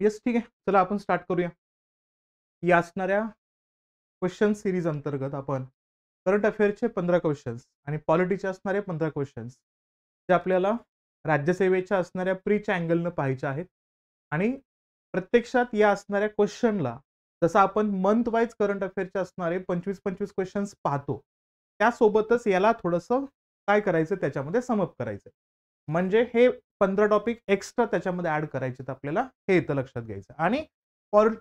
Yes ठीक आहे चला आपण स्टार्ट करूया या असणाऱ्या क्वेश्चन सिरीज अंतर्गत आपण करंट अफेअरचे पंधरा क्वेश्चन्स आणि पॉलिटीचे असणारे पंधरा क्वेश्चन्स जे आपल्याला राज्यसेवेच्या असणाऱ्या प्रीच्या अँगलनं पाहिजे आहेत आणि प्रत्यक्षात या असणाऱ्या क्वेश्चनला जसं आपण मंथ वाईज करंट अफेअरचे असणारे पंचवीस पंचवीस क्वेश्चन्स पाहतो त्यासोबतच याला थोडंसं काय करायचं त्याच्यामध्ये समअप करायचं म्हणजे हे पंधरा टॉपिक एक्स्ट्रा त्याच्यामध्ये ऍड करायचे आपल्याला हे इथं लक्षात घ्यायचं आणि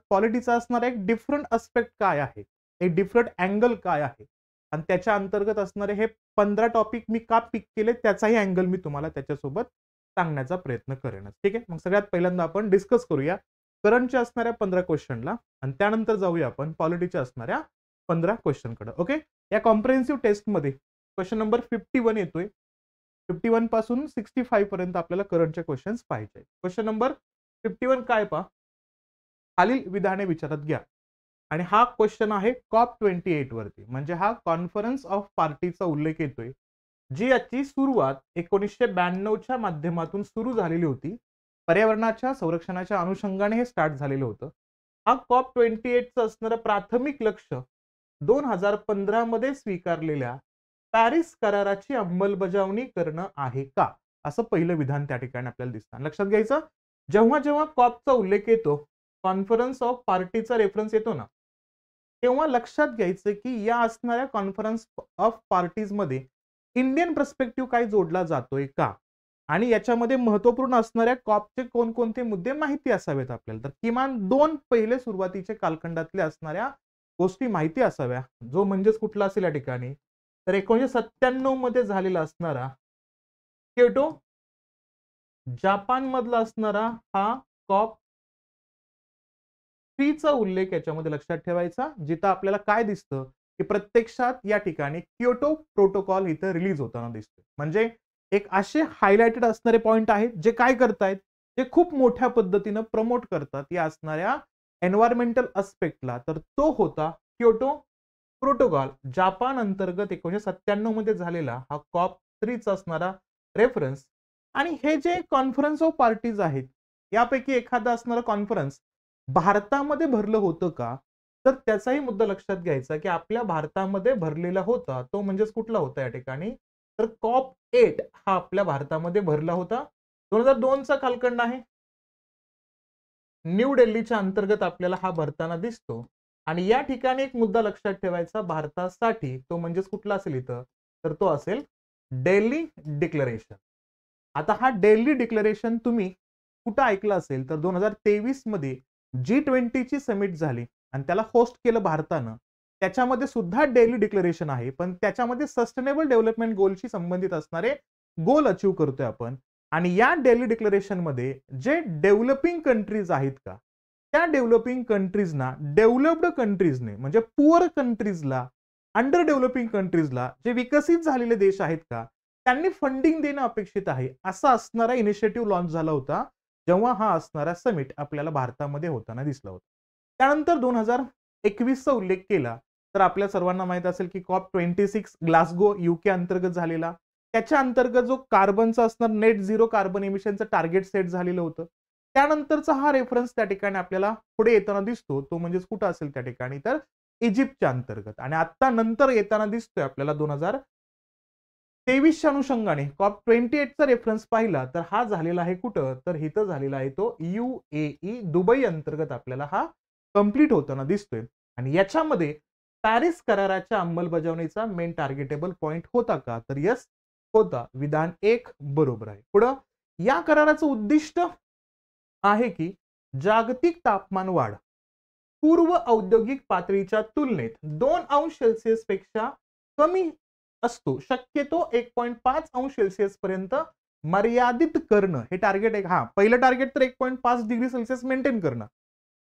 पॉलिटीचा असणारा एक डिफरंट अस्पेक्ट काय आहे एक डिफरंट अँगल काय आहे आणि त्याच्या अंतर्गत असणारे हे पंधरा टॉपिक मी का पिक केले त्याचाही अँगल मी तुम्हाला त्याच्यासोबत सांगण्याचा प्रयत्न करेन ठीक आहे मग सगळ्यात पहिल्यांदा आपण डिस्कस करूया करंटच्या असणाऱ्या पंधरा क्वेश्चनला आणि त्यानंतर जाऊया आपण पॉलिटीच्या असणाऱ्या पंधरा क्वेश्चनकडे ओके या कॉम्प्रेन्सिव्ह टेस्टमध्ये क्वेश्चन नंबर फिफ्टी वन येतोय फिफ्टी वन पासून सिक्स्टी फाईव्ह पर्यंत आपल्याला करंटचे क्वेश्चन्स पाहिजे क्वेश्चन नंबर फिफ्टी वन काय पा खालील विधाने विचारात घ्या आणि हा क्वेश्चन आहे कॉप ट्वेंटी एट वरती म्हणजे हा कॉन्फरन्स ऑफ पार्टीचा उल्लेख येतोय जी याची सुरुवात एकोणीसशे ब्याण्णवच्या माध्यमातून सुरू झालेली होती पर्यावरणाच्या संरक्षणाच्या अनुषंगाने हे स्टार्ट झालेलं होतं हा कॉप ट्वेंटी एटचं असणारं प्राथमिक लक्ष्य दोन हजार पंधरामध्ये स्वीकारलेल्या पॅरिस कराराची अंमलबजावणी करणं आहे का असं पहिलं विधान त्या ठिकाणी आपल्याला दिसतं लक्षात घ्यायचं जेव्हा जेव्हा कॉपचा उल्लेख येतो कॉन्फरन्स ऑफ पार्टीचा रेफरन्स येतो ना तेव्हा लक्षात घ्यायचं की या असणाऱ्या कॉन्फरन्स ऑफ पार्टीजमध्ये इंडियन पर्स्पेक्टिव्ह काय जोडला जातोय का आणि याच्यामध्ये महत्वपूर्ण असणाऱ्या कॉपचे कोणकोणते मुद्दे माहिती असावेत आपल्याला तर किमान दोन पहिले सुरुवातीचे कालखंडातले असणाऱ्या गोष्टी माहिती असाव्या जो म्हणजेच कुठला असेल या ठिकाणी तर एकोणीशे सत्त्याण्णव मध्ये झालेला असणारा केटो जापान मधला असणारा हा कॉप थ्रीचा उल्लेख याच्यामध्ये लक्षात ठेवायचा जिथं आपल्याला काय दिसतं की प्रत्यक्षात या ठिकाणी क्योटो प्रोटोकॉल इथं रिलीज होताना दिसतो म्हणजे एक असे हायलाइटेड असणारे पॉइंट आहेत जे काय करतायत जे खूप मोठ्या पद्धतीनं प्रमोट करतात या असणाऱ्या एन्व्हायरमेंटल अस्पेक्टला तर तो होता क्योटो प्रोटोकॉल जापान अंतर्गत एकोणीशे सत्त्याण्णव मध्ये झालेला हा कॉप थ्रीचा असणारा रेफरन्स आणि हे जे कॉन्फरन्स ऑफ पार्टीज आहेत यापैकी एखादा असणारा कॉन्फरन्स भारतामध्ये भरलं होतं का तर त्याचाही मुद्दा लक्षात घ्यायचा की आपल्या भारतामध्ये भरलेला होता तो म्हणजेच कुठला होता या ठिकाणी तर कॉप एट हा आपल्या भारतामध्ये भरला होता दोन हजार दोनचा कालखंड आहे न्यू दिल्लीच्या अंतर्गत आपल्याला हा भरताना दिसतो आणि या ठिकाणी एक मुद्दा लक्षात ठेवायचा भारतासाठी तो म्हणजेच कुठला असेल इथं तर तो असेल डेली डिक्लरेशन आता हा डेली डिक्लरेशन तुम्ही कुठं ऐकलं असेल तर दोन हजार तेवीस मध्ये जी ट्वेंटीची समिट झाली आणि त्याला होस्ट केलं भारतानं त्याच्यामध्ये सुद्धा डेली डिक्लरेशन आहे पण त्याच्यामध्ये सस्टेनेबल डेव्हलपमेंट गोलशी संबंधित असणारे गोल अचीव करतोय आपण आणि या डेली डिक्लरेशनमध्ये जे डेव्हलपिंग कंट्रीज आहेत का त्या डेव्हलपिंग कंट्रीजना डेव्हलप्ड कंट्रीजने म्हणजे पुअर कंट्रीजला अंडर डेव्हलपिंग कंट्रीजला जे विकसित झालेले देश आहेत का त्यांनी फंडिंग देणं अपेक्षित आहे असा असणारा इनिशिएटिव्ह लॉन्च झाला होता जेव्हा हा असणारा समिट आपल्याला भारतामध्ये होताना दिसला होता त्यानंतर दोन हजार एकवीसचा उल्लेख केला तर आपल्या सर्वांना माहित असेल की COP twenty six Glasgow UK अंतर्गत झालेला त्याच्या अंतर्गत जो कार्बनचा असणार नेट झिरो कार्बन इमिशनचं टार्गेट सेट झालेलं होतं त्यानंतरचा हा रेफरन्स त्या ठिकाणी आपल्याला पुढे येताना दिसतो तो म्हणजेच कुठं असेल त्या ठिकाणी तर इजिप्तच्या अंतर्गत आणि आता नंतर येताना दिसतोय आपल्याला दोन हजार तेवीसच्या अनुषंगाने कॉप ट्वेंटी एटचा रेफरन्स पाहिला तर हा झालेला आहे कुठं तर हिथं झालेला आहे तो यू ए ई दुबई अंतर्गत आपल्याला हा कम्प्लीट होताना दिसतोय आणि याच्यामध्ये पॅरिस कराराच्या अंमलबजावणीचा मेन टार्गेटेबल पॉइंट होता का तर यस होता विधान एक बरोबर आहे पुढं या कराराचं उद्दिष्ट आहे की जागतिक तापमान वाढ पूर्व औद्योगिक पातळीच्या तुलनेत दोन अंश सेल्सिअस पेक्षा कमी असतो शक्यतो एक पॉईंट पाच अंश सेल्सिअस पर्यंत मर्यादित करणं हे टार्गेट आहे हा पहिलं टार्गेट तर एक पॉईंट पाच डिग्री सेल्सिअस मेंटेन करणं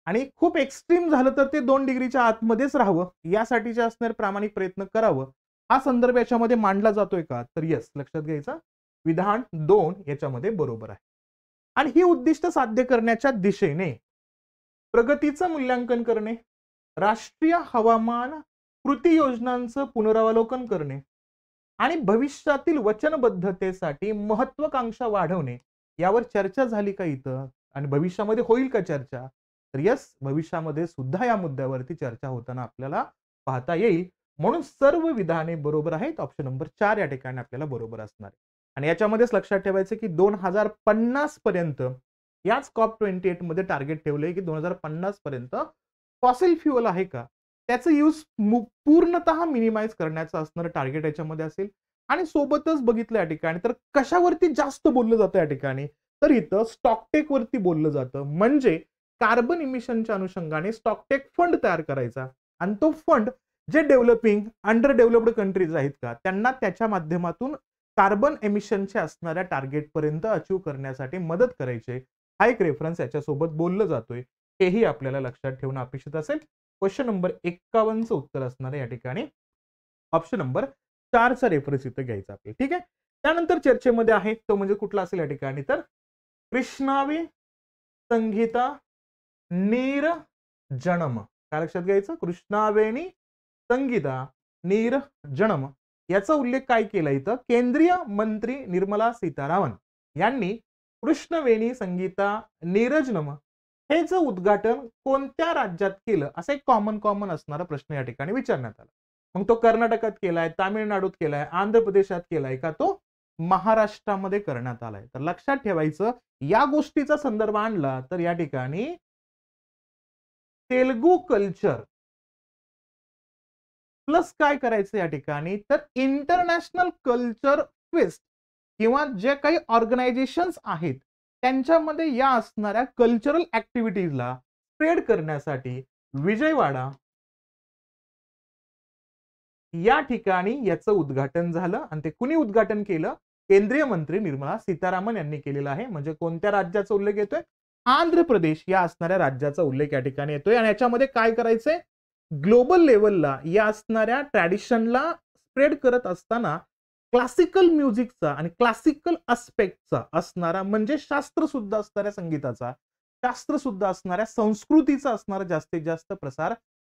आणि खूप एक्स्ट्रीम झालं तर ते दोन डिग्रीच्या आतमध्येच राहावं यासाठी जे असणार प्रामाणिक प्रयत्न करावं हा संदर्भ याच्यामध्ये मांडला जातोय का तर यस लक्षात घ्यायचा विधान दोन याच्यामध्ये बरोबर आहे आणि ही उद्दिष्ट साध्य करण्याच्या दिशेने प्रगतीचं मूल्यांकन करणे राष्ट्रीय हवामान कृती योजनांचं पुनरावलोकन करणे आणि भविष्यातील वचनबद्धतेसाठी महत्वाकांक्षा वाढवणे यावर चर्चा झाली का इथं आणि भविष्यामध्ये होईल का चर्चा तर यस भविष्यामध्ये सुद्धा या मुद्द्यावरती चर्चा होताना आपल्याला पाहता येईल म्हणून सर्व विधाने बरोबर आहेत ऑप्शन नंबर चार या ठिकाणी आपल्याला बरोबर असणार आणि याच्यामध्येच लक्षात ठेवायचं की दोन हजार पन्नास पर्यंत याच कॉप ट्वेंटी मध्ये टार्गेट ठेवलंय की दोन हजार पन्नास पर्यंत फॉसिल फ्युअल आहे का त्याचं यूज पूर्णतः मिनिमाइज करण्याचं असणारं टार्गेट याच्यामध्ये असेल आणि सोबतच बघितलं या ठिकाणी तर कशावरती जास्त बोललं जातं या ठिकाणी तर इथं स्टॉकटेक वरती बोललं जातं म्हणजे कार्बन इमिशनच्या अनुषंगाने स्टॉकटेक फंड तयार करायचा आणि तो फंड जे डेव्हलपिंग अंडर डेव्हलप्ड कंट्रीज आहेत का त्यांना त्याच्या माध्यमातून कार्बन एमिशनच्या असणाऱ्या टार्गेटपर्यंत अचीव करण्यासाठी मदत करायची हा एक रेफरन्स याच्यासोबत बोललं जातोय हेही आपल्याला लक्षात ठेवणं अपेक्षित असेल क्वेश्चन नंबर एक्कावन्नचं उत्तर असणार या ठिकाणी ऑप्शन नंबर चारचा रेफरन्स इथं घ्यायचा आपल्याला ठीक आहे त्यानंतर चर्चेमध्ये आहे तो म्हणजे कुठला असेल या ठिकाणी तर कृष्णावी संगीता नीर जनम काय लक्षात घ्यायचं कृष्णावेणी संगीता नीर जनम याचा उल्लेख काय केला इथं केंद्रीय मंत्री निर्मला सीतारामन यांनी कृष्णवेणी संगीता नीरज नम हे जे उद्घाटन कोणत्या राज्यात केलं असा एक कॉमन कॉमन असणारा प्रश्न या ठिकाणी विचारण्यात आला मग तो कर्नाटकात केलाय तामिळनाडूत केलाय आंध्र प्रदेशात केलाय का तो महाराष्ट्रामध्ये करण्यात आलाय तर लक्षात ठेवायचं या गोष्टीचा संदर्भ आणला तर या ठिकाणी तेलगू कल्चर प्लस काय करायचं या ठिकाणी तर इंटरनॅशनल कल्चर क्विस्ट किंवा जे काही ऑर्गनायझेशन्स आहेत त्यांच्यामध्ये या असणाऱ्या कल्चरल ऍक्टिव्हिटीजला स्प्रेड करण्यासाठी विजयवाडा या ठिकाणी याचं उद्घाटन झालं आणि ते कुणी उद्घाटन केलं केंद्रीय मंत्री निर्मला सीतारामन यांनी केलेलं आहे म्हणजे कोणत्या राज्याचा उल्लेख येतोय आंध्र प्रदेश या असणाऱ्या राज्याचा उल्लेख या ठिकाणी येतोय आणि याच्यामध्ये काय करायचंय ग्लोबल लेवलला या असणाऱ्या ट्रॅडिशनला स्प्रेड करत असताना क्लासिकल म्युझिकचा आणि क्लासिकल आस्पेक्टचा असणारा म्हणजे शास्त्र सुद्धा असणाऱ्या संगीताचा शास्त्र सुद्धा असणाऱ्या संस्कृतीचा असणारा जास्तीत जास्त प्रसार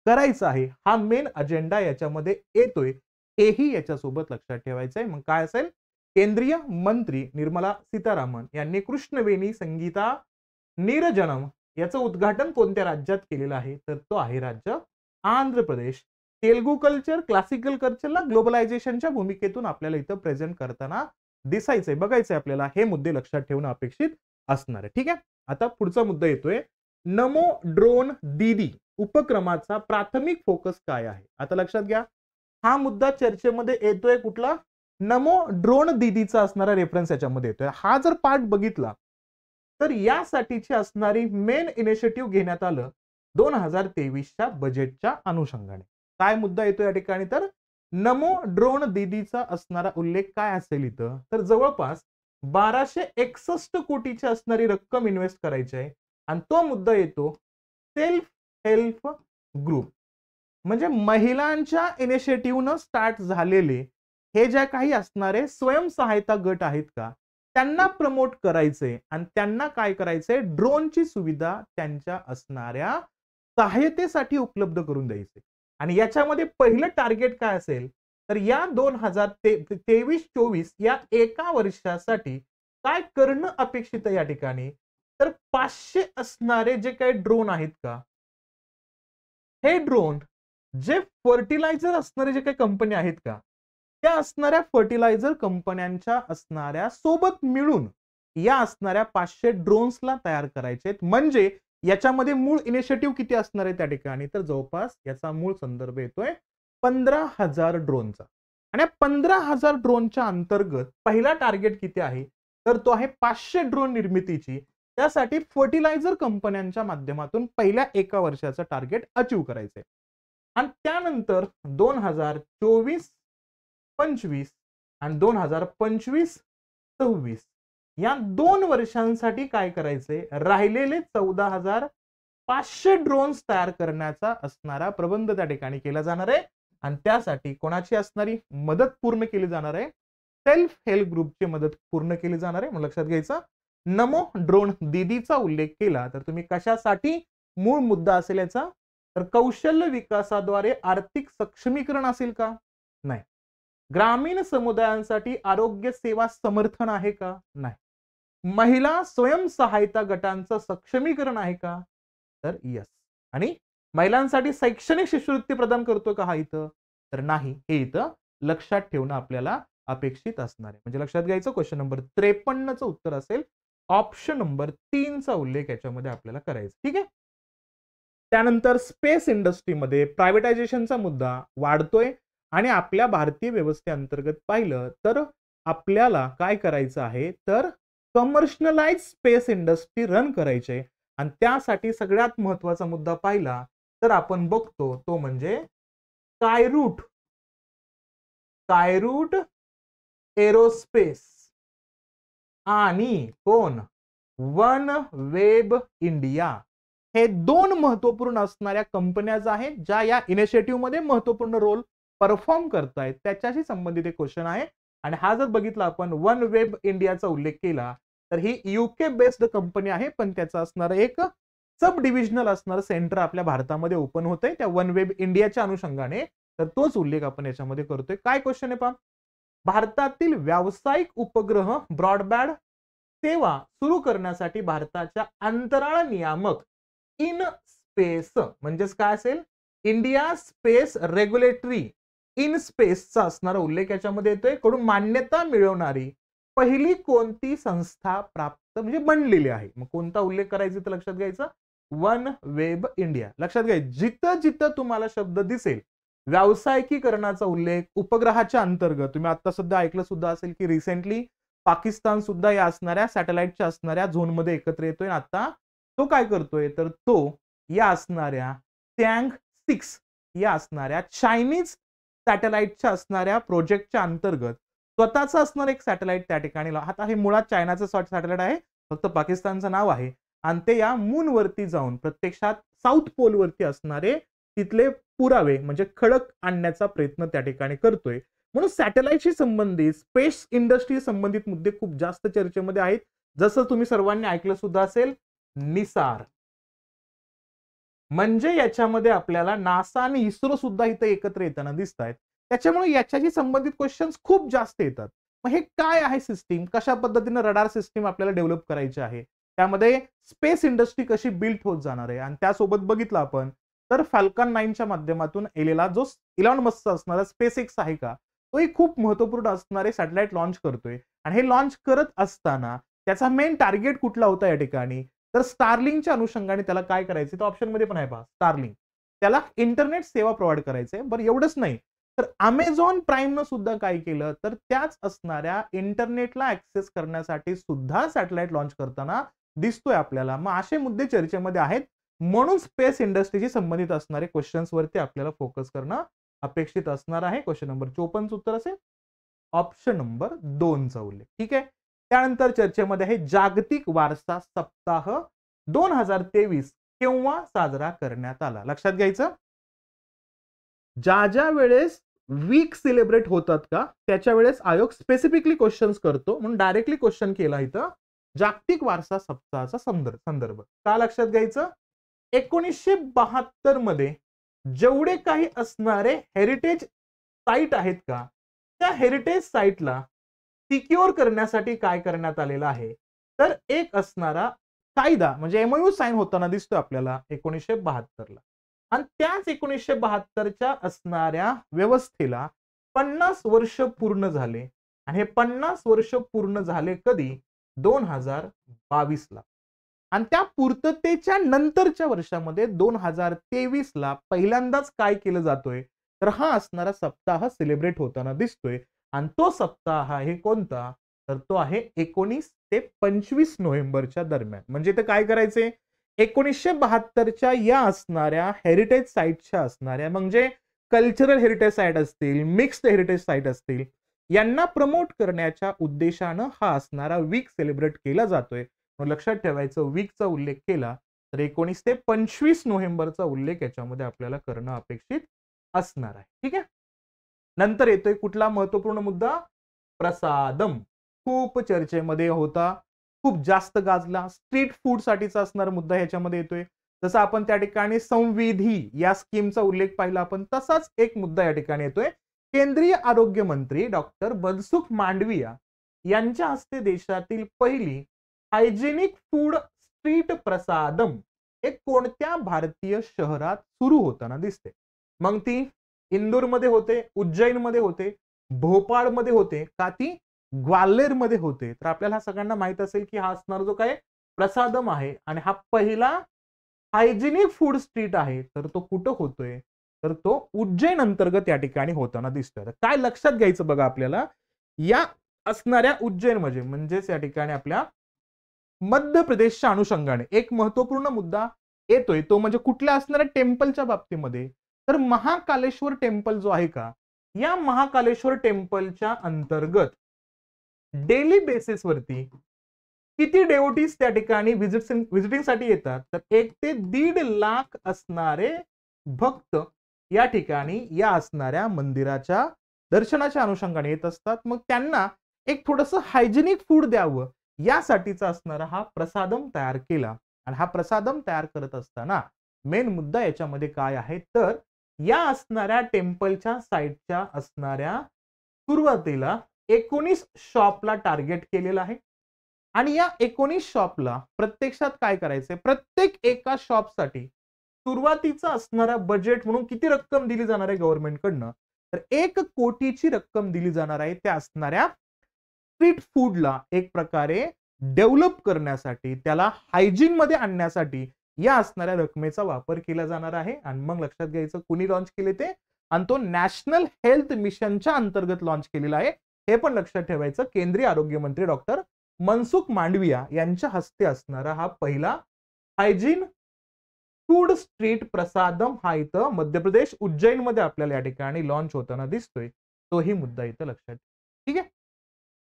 करायचा आहे हा मेन अजेंडा याच्यामध्ये येतोय हेही याच्यासोबत लक्षात ठेवायचंय मग काय असेल केंद्रीय मंत्री निर्मला सीतारामन यांनी कृष्णवेणी संगीता निरजनम याचं उद्घाटन कोणत्या राज्यात केलेलं आहे तर तो आहे राज्य आंध्र प्रदेश तेलगू कल्चर क्लासिकल कल्चरला ग्लोबलायझेशनच्या भूमिकेतून आपल्याला इथं प्रेझेंट करताना दिसायचंय बघायचंय आपल्याला हे मुद्दे लक्षात ठेवणं अपेक्षित असणार आहे ठीक आहे आता पुढचा मुद्दा येतोय नमो ड्रोन दीदी उपक्रमाचा प्राथमिक फोकस काय आहे आता लक्षात घ्या हा मुद्दा चर्चेमध्ये येतोय कुठला नमो ड्रोन दीदीचा असणारा रेफरन्स याच्यामध्ये येतोय हा जर पाठ बघितला तर यासाठीची असणारी मेन इनिशिएटिव्ह घेण्यात आलं दोन हजार तेवीसच्या बजेटच्या अनुषंगाने काय मुद्दा येतो या ठिकाणी तर नमो ड्रोन दिदीचा असणारा उल्लेख काय असेल इथं तर जवळपास बाराशे एकसष्ट कोटीची असणारी रक्कम इन्व्हेस्ट करायची आहे आणि तो मुद्दा येतो सेल्फ हेल्प ग्रुप म्हणजे महिलांच्या इनिशिएटिव्हनं स्टार्ट झालेले हे ज्या काही असणारे स्वयंसहायता गट आहेत का त्यांना प्रमोट करायचे आणि त्यांना काय करायचंय ड्रोनची सुविधा त्यांच्या असणाऱ्या सहायतेसाठी उपलब्ध करून द्यायचे आणि याच्यामध्ये पहिलं टार्गेट काय असेल तर या दोन हजार तेवीस चोवीस या एका वर्षासाठी काय करणं अपेक्षित या ठिकाणी तर पाचशे असणारे जे काही ड्रोन आहेत का हे ड्रोन जे फर्टिलायझर असणारे जे काही कंपनी आहेत का त्या असणाऱ्या फर्टिलायझर कंपन्यांच्या असणाऱ्या सोबत मिळून या असणाऱ्या पाचशे ड्रोन्सला तयार करायचे म्हणजे याच्यामध्ये मूळ इनिशिएटिव्ह किती असणार आहे त्या ठिकाणी तर जवळपास याचा मूळ संदर्भ येतोय पंधरा हजार ड्रोनचा आणि पंधरा हजार ड्रोनच्या अंतर्गत पहिला टार्गेट किती आहे तर तो आहे पाचशे ड्रोन निर्मितीची त्यासाठी फर्टिलायझर कंपन्यांच्या माध्यमातून पहिल्या एका वर्षाचं टार्गेट अचीव करायचंय आणि त्यानंतर दोन हजार चोवीस पंचवीस आणि दोन हजार पंचवीस सव्वीस या दोन वर्षांसाठी काय करायचे राहिलेले चौदा हजार पाचशे ड्रोन्स तयार करण्याचा असणारा प्रबंध त्या ठिकाणी केला जाणार आहे आणि त्यासाठी कोणाची असणारी मदत पूर्ण केली जाणार आहे सेल्फ हेल्प ग्रुपची मदत पूर्ण केली जाणार आहे मग लक्षात घ्यायचं नमो ड्रोन दिदीचा उल्लेख केला तर तुम्ही कशासाठी मूळ मुद्दा असेल याचा तर कौशल्य विकासाद्वारे आर्थिक सक्षमीकरण असेल का नाही ग्रामीण समुदायांसाठी आरोग्य सेवा समर्थन आहे का नाही महिला स्वयंसहायता गटांचं सक्षमीकरण आहे का तर यस आणि महिलांसाठी शैक्षणिक शिष्यवृत्ती प्रदान करतो का हा इथं तर नाही हे इथं लक्षात ठेवणं आपल्याला अपेक्षित असणार आहे म्हणजे लक्षात घ्यायचं क्वेश्चन नंबर त्रेपन्नचं उत्तर असेल ऑप्शन नंबर तीनचा उल्लेख याच्यामध्ये आपल्याला करायचा ठीक आहे त्यानंतर स्पेस इंडस्ट्रीमध्ये प्रायव्हेटायझेशनचा मुद्दा वाढतोय आणि आपल्या भारतीय व्यवस्थेअंतर्गत पाहिलं तर आपल्याला काय करायचं आहे तर कमर्शनलाइज स्पेस इंडस्ट्री रन करायचे आणि त्यासाठी सगळ्यात महत्वाचा मुद्दा पाहिला तर आपण बघतो तो म्हणजे कायरूट कायरूट एरोस्पेस आणि कोण वन वेब इंडिया हे दोन महत्वपूर्ण असणाऱ्या कंपन्याज आहेत ज्या या इनिशिएटिव्ह मध्ये महत्वपूर्ण रोल परफॉर्म करतायत त्याच्याशी संबंधित एक क्वेश्चन आहे आणि हा जर बघितला आपण वन वेब इंडियाचा उल्लेख केला तर ही युके बेस्ड कंपनी आहे पण त्याचं असणार एक सब डिव्हिजनल असणार सेंटर आपल्या भारतामध्ये ओपन होतंय त्या वन वेब इंडियाच्या अनुषंगाने तर तोच उल्लेख आपण याच्यामध्ये करतोय काय क्वेश्चन आहे पहा भारतातील व्यावसायिक उपग्रह ब्रॉडबँड सेवा सुरू करण्यासाठी भारताच्या अंतराळ नियामक इन स्पेस म्हणजेच काय असेल इंडिया स्पेस रेग्युलेटरी इन स्पेसचा असणारा उल्लेख याच्यामध्ये येतोय कडून मान्यता मिळवणारी पहिली कोणती संस्था प्राप्त म्हणजे बनलेली आहे मग कोणता उल्लेख करायचा तर लक्षात घ्यायचा वन वेब इंडिया लक्षात घ्या जिथं जिथं तुम्हाला शब्द दिसेल व्यावसायिकीकरणाचा उल्लेख उपग्रहाच्या अंतर्गत तुम्ही आता सुद्धा ऐकलं सुद्धा असेल की रिसेंटली पाकिस्तान सुद्धा या असणाऱ्या सॅटेलाइटच्या असणाऱ्या झोनमध्ये एकत्र येतोय आता तो काय करतोय तर तो या असणाऱ्या टँग सिक्स या असणाऱ्या चायनीज सॅटेलाइटच्या असणाऱ्या प्रोजेक्टच्या अंतर्गत स्वतःचं असणार एक सॅटेलाइट त्या ठिकाणी आता हे मुळात चायनाचं सॅटेलाइट आहे फक्त पाकिस्तानचं नाव आहे आणि ते या वरती जाऊन प्रत्यक्षात साऊथ पोलवरती असणारे तिथले पुरावे म्हणजे खडक आणण्याचा प्रयत्न त्या ठिकाणी करतोय म्हणून सॅटेलाइटशी संबंधित स्पेस इंडस्ट्री संबंधित मुद्दे खूप जास्त चर्चेमध्ये आहेत जसं तुम्ही सर्वांनी ऐकलं सुद्धा असेल निसार म्हणजे याच्यामध्ये आपल्याला नासा आणि इस्रो सुद्धा इथे एकत्र येताना दिसत आहेत त्याच्यामुळे याच्याशी संबंधित क्वेश्चन्स खूप जास्त येतात मग हे काय आहे सिस्टीम कशा पद्धतीने रडार सिस्टीम आपल्याला डेव्हलप करायची आहे त्यामध्ये स्पेस इंडस्ट्री कशी बिल्ट होत जाणार आहे आणि त्यासोबत बघितलं आपण तर फॅल्कन नाईनच्या माध्यमातून एलेला जो इलॉन मस्क असणारा स्पेस एक्स आहे का तोही खूप महत्वपूर्ण असणारे सॅटेलाइट लॉन्च करतोय आणि हे लॉन्च करत असताना त्याचा मेन टार्गेट कुठला होता या ठिकाणी तर स्टार्लिंगच्या अनुषंगाने त्याला काय करायचं तो ऑप्शनमध्ये पण आहे पहा स्टार्लिंग त्याला इंटरनेट सेवा प्रोव्हाइड करायचंय बरं एवढंच नाही तर अमेझॉन प्राईमनं सुद्धा काय केलं तर त्याच असणाऱ्या इंटरनेटला ऍक्सेस करण्यासाठी सुद्धा सॅटेलाइट लॉन्च करताना दिसतोय आपल्याला मग असे मुद्दे चर्चेमध्ये आहेत म्हणून स्पेस इंडस्ट्रीशी संबंधित असणारे क्वेश्चन्स वरती आपल्याला फोकस करणं अपेक्षित असणार आहे क्वेश्चन नंबर चोपन्नच उत्तर असेल ऑप्शन नंबर दोनचा उल्लेख ठीक आहे त्यानंतर चर्चेमध्ये आहे जागतिक वारसा सप्ताह दोन हजार तेवीस केव्हा साजरा करण्यात आला लक्षात घ्यायचं ज्या ज्या वेळेस वीक सेलिब्रेट होतात का त्याच्या वेळेस आयोग स्पेसिफिकली क्वेश्चन्स करतो म्हणून डायरेक्टली क्वेश्चन केला इथं जागतिक वारसा सप्ताहाचा संदर्भ संदर्भ का लक्षात घ्यायचं एकोणीसशे बहात्तर मध्ये जेवढे काही असणारे हेरिटेज साईट आहेत का त्या हेरिटेज साईटला सिक्युअर करण्यासाठी काय करण्यात आलेलं आहे तर एक असणारा कायदा म्हणजे एमओयू साईन होताना दिसतो आपल्याला एकोणीसशे बहात्तरला आणि त्याच एकोणीसशे बहात्तरच्या असणाऱ्या व्यवस्थेला पन्नास वर्ष पूर्ण झाले आणि हे पन्नास वर्ष पूर्ण झाले कधी दोन हजार बावीस ला आणि त्या पूर्ततेच्या नंतरच्या वर्षामध्ये दोन हजार तेवीस ला पहिल्यांदाच काय केलं जातोय तर हा असणारा सप्ताह सेलिब्रेट होताना दिसतोय आणि तो सप्ताह आहे कोणता तर तो आहे एकोणीस ते पंचवीस नोव्हेंबरच्या दरम्यान म्हणजे ते काय करायचे एकोणीसशे बहात्तरच्या या असणाऱ्या हेरिटेज साईटच्या असणाऱ्या म्हणजे कल्चरल हेरिटेज साईट असतील मिक्स्ड हेरिटेज साईट असतील यांना प्रमोट करण्याच्या उद्देशानं हा असणारा वीक सेलिब्रेट केला जातोय लक्षात ठेवायचं वीकचा उल्लेख केला तर एकोणीस ते पंचवीस नोव्हेंबरचा उल्लेख याच्यामध्ये आपल्याला करणं अपेक्षित असणार आहे ठीक आहे नंतर येतोय कुठला महत्वपूर्ण मुद्दा प्रसादम खूप चर्चेमध्ये होता खूप जास्त गाजला स्ट्रीट फूडसाठीचा असणारा मुद्दा ह्याच्यामध्ये येतोय जसं आपण त्या ठिकाणी संविधी या स्कीमचा उल्लेख पाहिला आपण तसाच एक मुद्दा या ठिकाणी येतोय केंद्रीय आरोग्य मंत्री डॉक्टर बनसुख मांडविया यांच्या हस्ते देशातील पहिली हायजेनिक फूड स्ट्रीट प्रसादम एक कोणत्या भारतीय शहरात सुरू होताना दिसते मग ती इंदूरमध्ये होते उज्जैनमध्ये होते भोपाळमध्ये होते का ती ग्वाल्हेरमध्ये होते तर आपल्याला सगळ्यांना माहित असेल की हा असणार जो काय प्रसादम आहे आणि हा पहिला हायजेनिक फूड स्ट्रीट आहे तर तो कुठं होतोय तर तो उज्जैन अंतर्गत या ठिकाणी होताना दिसतोय तर काय लक्षात घ्यायचं बघा आपल्याला या असणाऱ्या उज्जैन मध्ये म्हणजेच या ठिकाणी आपल्या मध्य प्रदेशच्या अनुषंगाने एक महत्वपूर्ण मुद्दा येतोय तो म्हणजे कुठल्या असणाऱ्या टेम्पलच्या बाबतीमध्ये तर महाकालेश्वर टेम्पल जो आहे का या महाकालेश्वर टेम्पलच्या अंतर्गत डेली बेसिसवरती किती डेओटीज त्या ठिकाणी विजिटिंगसाठी येतात तर एक ते दीड लाख असणारे भक्त या ठिकाणी या असणाऱ्या मंदिराच्या दर्शनाच्या अनुषंगाने येत असतात मग त्यांना एक थोडस हायजेनिक फूड द्यावं यासाठीचा असणारा हा प्रसादम तयार केला आणि हा प्रसादम तयार करत असताना मेन मुद्दा याच्यामध्ये काय आहे तर या असणाऱ्या टेम्पलच्या साईडच्या असणाऱ्या सुरुवातीला एकोणीस शॉपला टार्गेट केलेला आहे आणि या एकोणीस शॉपला प्रत्यक्षात काय करायचंय प्रत्येक एका शॉपसाठी सुरुवातीचा असणारा बजेट म्हणून किती रक्कम दिली जाणार आहे गव्हर्नमेंटकडनं तर एक कोटीची रक्कम दिली जाणार आहे त्या असणाऱ्या स्ट्रीट फूडला एक प्रकारे डेव्हलप करण्यासाठी त्याला हायजीन मध्ये आणण्यासाठी या असणाऱ्या रकमेचा वापर केला जाणार आहे आणि मग लक्षात घ्यायचं कुणी लॉन्च केले ते आणि तो नॅशनल हेल्थ मिशनच्या अंतर्गत लॉन्च केलेला आहे हे पण लक्षात ठेवायचं केंद्रीय आरोग्यमंत्री डॉक्टर मनसुख मांडविया यांच्या हस्ते असणारा हा पहिला हायजीन फूड स्ट्रीट प्रसादम हा इथं मध्य प्रदेश उज्जैन मध्ये आपल्याला या ठिकाणी लॉन्च होताना दिसतोय तोही मुद्दा इथं लक्षात ठीक आहे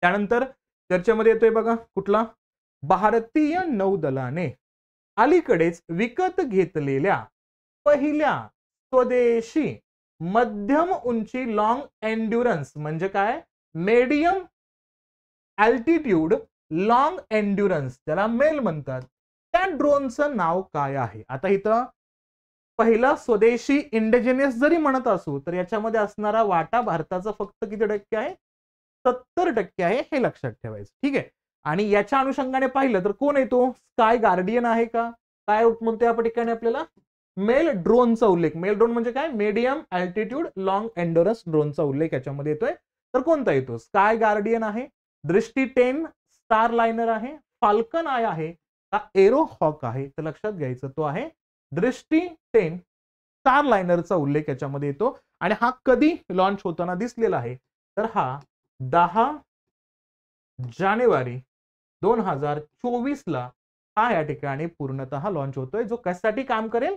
त्यानंतर चर्चेमध्ये येतोय बघा कुठला भारतीय नौदलाने अलीकडेच विकत घेतलेल्या पहिल्या स्वदेशी मध्यम उंची लॉंग एन्ड्युरन्स म्हणजे काय मेडियम अल्टिट्यूड लॉंग एंड्युरन्स ज्याला मेल म्हणतात त्या ड्रोनचं नाव काय आहे आता इथं पहिला स्वदेशी इंडिजिनियस जरी म्हणत असू तर याच्यामध्ये असणारा वाटा भारताचा फक्त किती टक्के आहे सत्तर टक्के आहे हे लक्षात ठेवायचं ठीक आहे आणि याच्या अनुषंगाने पाहिलं तर कोण येतो स्काय गार्डियन आहे का काय म्हणतो या ठिकाणी आपल्याला मेल ड्रोनचा उल्लेख मेल ड्रोन म्हणजे काय मीडियम अल्टिट्यूड लॉंग एन्डोरस ड्रोनचा उल्लेख याच्यामध्ये येतोय तर कोणता येतो स्काय गार्डियन आहे दृष्टी टेन स्टार लाइनर आहे फाल्कन आय आहे का एरो हॉक आहे तर लक्षात घ्यायचं तो आहे दृष्टी टेन स्टार लाइनरचा उल्लेख याच्यामध्ये येतो आणि हा कधी लॉन्च होताना दिसलेला आहे तर हा दहा जानेवारी दोन हजार चोवीस ला हा या ठिकाणी पूर्णतः लॉन्च होतोय जो कशासाठी काम करेल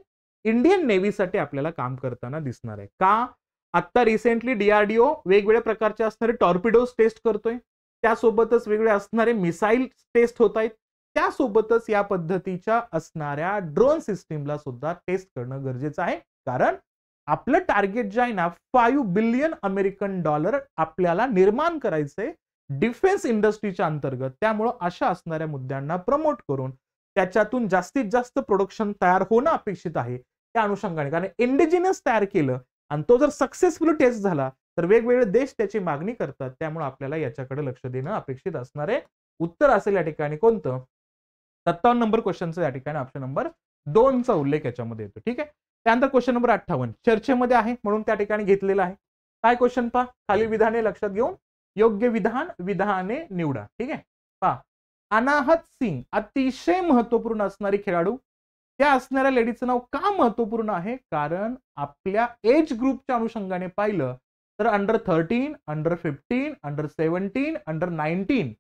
इंडियन नेव्हीसाठी आपल्याला काम करताना दिसणार आहे का आत्ता रिसेंटली डीआरडीओ वेगवेगळ्या प्रकारचे असणारे टॉर्पिडोज टेस्ट करतोय त्यासोबतच वेगळे असणारे मिसाईल टेस्ट होत आहेत त्यासोबतच या पद्धतीच्या असणाऱ्या ड्रोन सिस्टीमला सुद्धा टेस्ट करणं गरजेचं आहे कारण आपलं टार्गेट जे आहे ना फाईव्ह बिलियन अमेरिकन डॉलर आपल्याला निर्माण करायचंय डिफेन्स इंडस्ट्रीच्या अंतर्गत त्यामुळं अशा असणाऱ्या मुद्द्यांना प्रमोट करून त्याच्यातून जास्तीत जास्त प्रोडक्शन तयार होणं अपेक्षित आहे त्या अनुषंगाने कारण इंडिजिनस तयार केलं आणि तो जर सक्सेसफुल टेस्ट झाला तर वेगवेगळे देश त्याची मागणी करतात त्यामुळे आपल्याला याच्याकडे लक्ष देणं अपेक्षित असणारे उत्तर असेल या ठिकाणी कोणतं सत्तावन्न नंबर क्वेश्चनचं या ठिकाणी ऑप्शन नंबर दोनचा उल्लेख याच्यामध्ये येतो ठीक आहे त्यानंतर क्वेश्चन नंबर अठ्ठावन्न चर्चेमध्ये आहे म्हणून त्या ठिकाणी घेतलेला आहे काय क्वेश्चन पहा खाली विधाने लक्षात घेऊन योग्य विधान विधाने निवडा ठीक आहे पहा अनाहत सिंग अतिशय महत्वपूर्ण असणारी खेळाडू त्या असणाऱ्या लेडीचं नाव का महत्वपूर्ण आहे कारण आपल्या एज ग्रुपच्या अनुषंगाने पाहिलं तर under thirteen under fifteen under seventeen under nineteen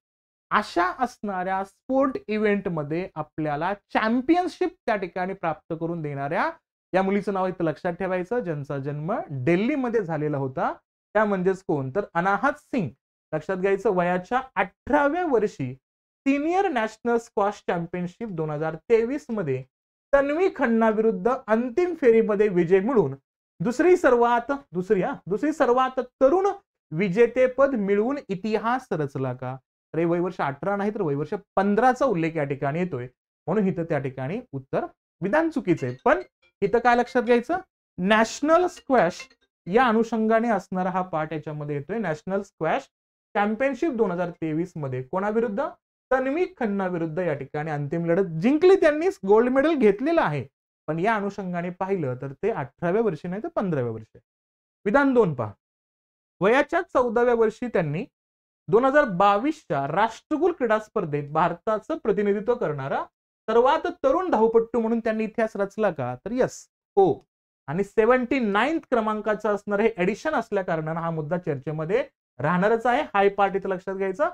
अशा असणाऱ्या स्पोर्ट इव्हेंटमध्ये आपल्याला चॅम्पियनशिप त्या ठिकाणी प्राप्त करून देणाऱ्या या मुलीचं नाव इथं लक्षात ठेवायचं ज्यांचा जन्म दिल्लीमध्ये झालेला होता त्या म्हणजेच कोण तर अनाहत सिंग लक्षात घ्यायचं वयाच्या अठराव्या वर्षी सिनियर नॅशनल स्क्वॉश चॅम्पियनशिप दोन हजार तेवीस मध्ये तन्वी खन्ना विरुद्ध अंतिम फेरीमध्ये विजय मिळून दुसरी सर्वात दुसरी हा दुसरी सर्वात तरुण विजेतेपद मिळवून इतिहास रचला का अरे वयवर्ष अठरा नाही तर वयवर्ष पंधराचा उल्लेख या ठिकाणी येतोय म्हणून इथं त्या ठिकाणी उत्तर विधान चुकीचं आहे पण इथं काय लक्षात घ्यायचं नॅशनल स्क्वॅश या अनुषंगाने असणारा हा पाठ याच्यामध्ये येतोय नॅशनल स्क्वॅश चॅम्पियनशिप दोन हजार तेवीस मध्ये कोणाविरुद्ध तन्वी खन्ना विरुद्ध या ठिकाणी अंतिम लढत जिंकली त्यांनी गोल्ड मेडल घेतलेलं आहे पण या अनुषंगाने पाहिलं तर ते अठराव्या वर्षी नाही तर पंधराव्या वर्षी विधान दोन पहा वयाच्या चौदाव्या वर्षी त्यांनी दोन हजार बावीसच्या राष्ट्रकुल क्रीडा स्पर्धेत भारताचं प्रतिनिधित्व करणारा सर्वात तरुण धावपट्टू म्हणून त्यांनी इतिहास रचला का तर यस हो आणि सेव्हन्टी नाईन्थ क्रमांकाचं असणार हे ऍडिशन असल्या कारणानं हा मुद्दा चर्चेमध्ये राहणारच आहे हाय पार्ट लक्षात घ्यायचं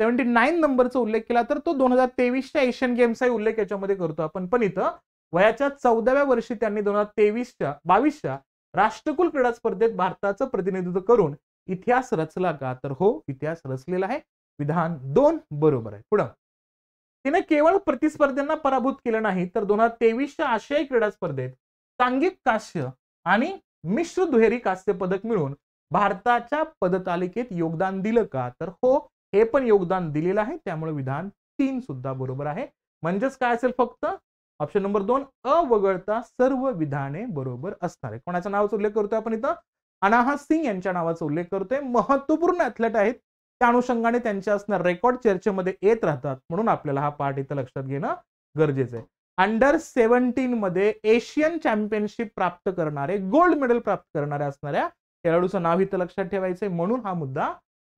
सेव्हन्टी नाईन नंबरचा उल्लेख केला तर तो दोन हजार तेवीसच्या एशियन गेम्सचाही उल्लेख याच्यामध्ये करतो आपण पण इथं वयाच्या चौदाव्या वर्षी त्यांनी दोन हजार तेवीसच्या बावीसच्या राष्ट्रकुल क्रीडा स्पर्धेत भारताचं प्रतिनिधित्व करून इतिहास रचला का तर हो इतिहास रचलेला आहे विधान दोन बरोबर आहे पुढं तिने केवळ प्रतिस्पर्ध्यांना पराभूत केलं नाही तर दोन हजार तेवीसच्या आशियाई क्रीडा स्पर्धेत सांघिक काश्य आणि मिश्र दुहेरी कास्य पदक मिळून भारताच्या पदतालिकेत योगदान दिलं का तर हो हे पण योगदान दिलेलं आहे त्यामुळे विधान तीन सुद्धा बरोबर आहे म्हणजेच काय असेल फक्त ऑप्शन नंबर दोन अ वगळता सर्व विधाने बरोबर असणार आहे कोणाच्या नावाचा उल्लेख करतोय आपण इथं अनाहा सिंग यांच्या नावाचा उल्लेख करतोय महत्वपूर्ण ऍथलेट आहेत त्या अनुषंगाने त्यांच्या असणार रेकॉर्ड चर्चेमध्ये येत राहतात म्हणून आपल्याला हा पार्ट इथं लक्षात घेणं गरजेचं आहे अंडर सेव्हन्टीन मध्ये एशियन चॅम्पियनशिप प्राप्त करणारे गोल्ड मेडल प्राप्त करणारे असणाऱ्या खेळाडूचं नाव इथं लक्षात ठेवायचंय म्हणून हा मुद्दा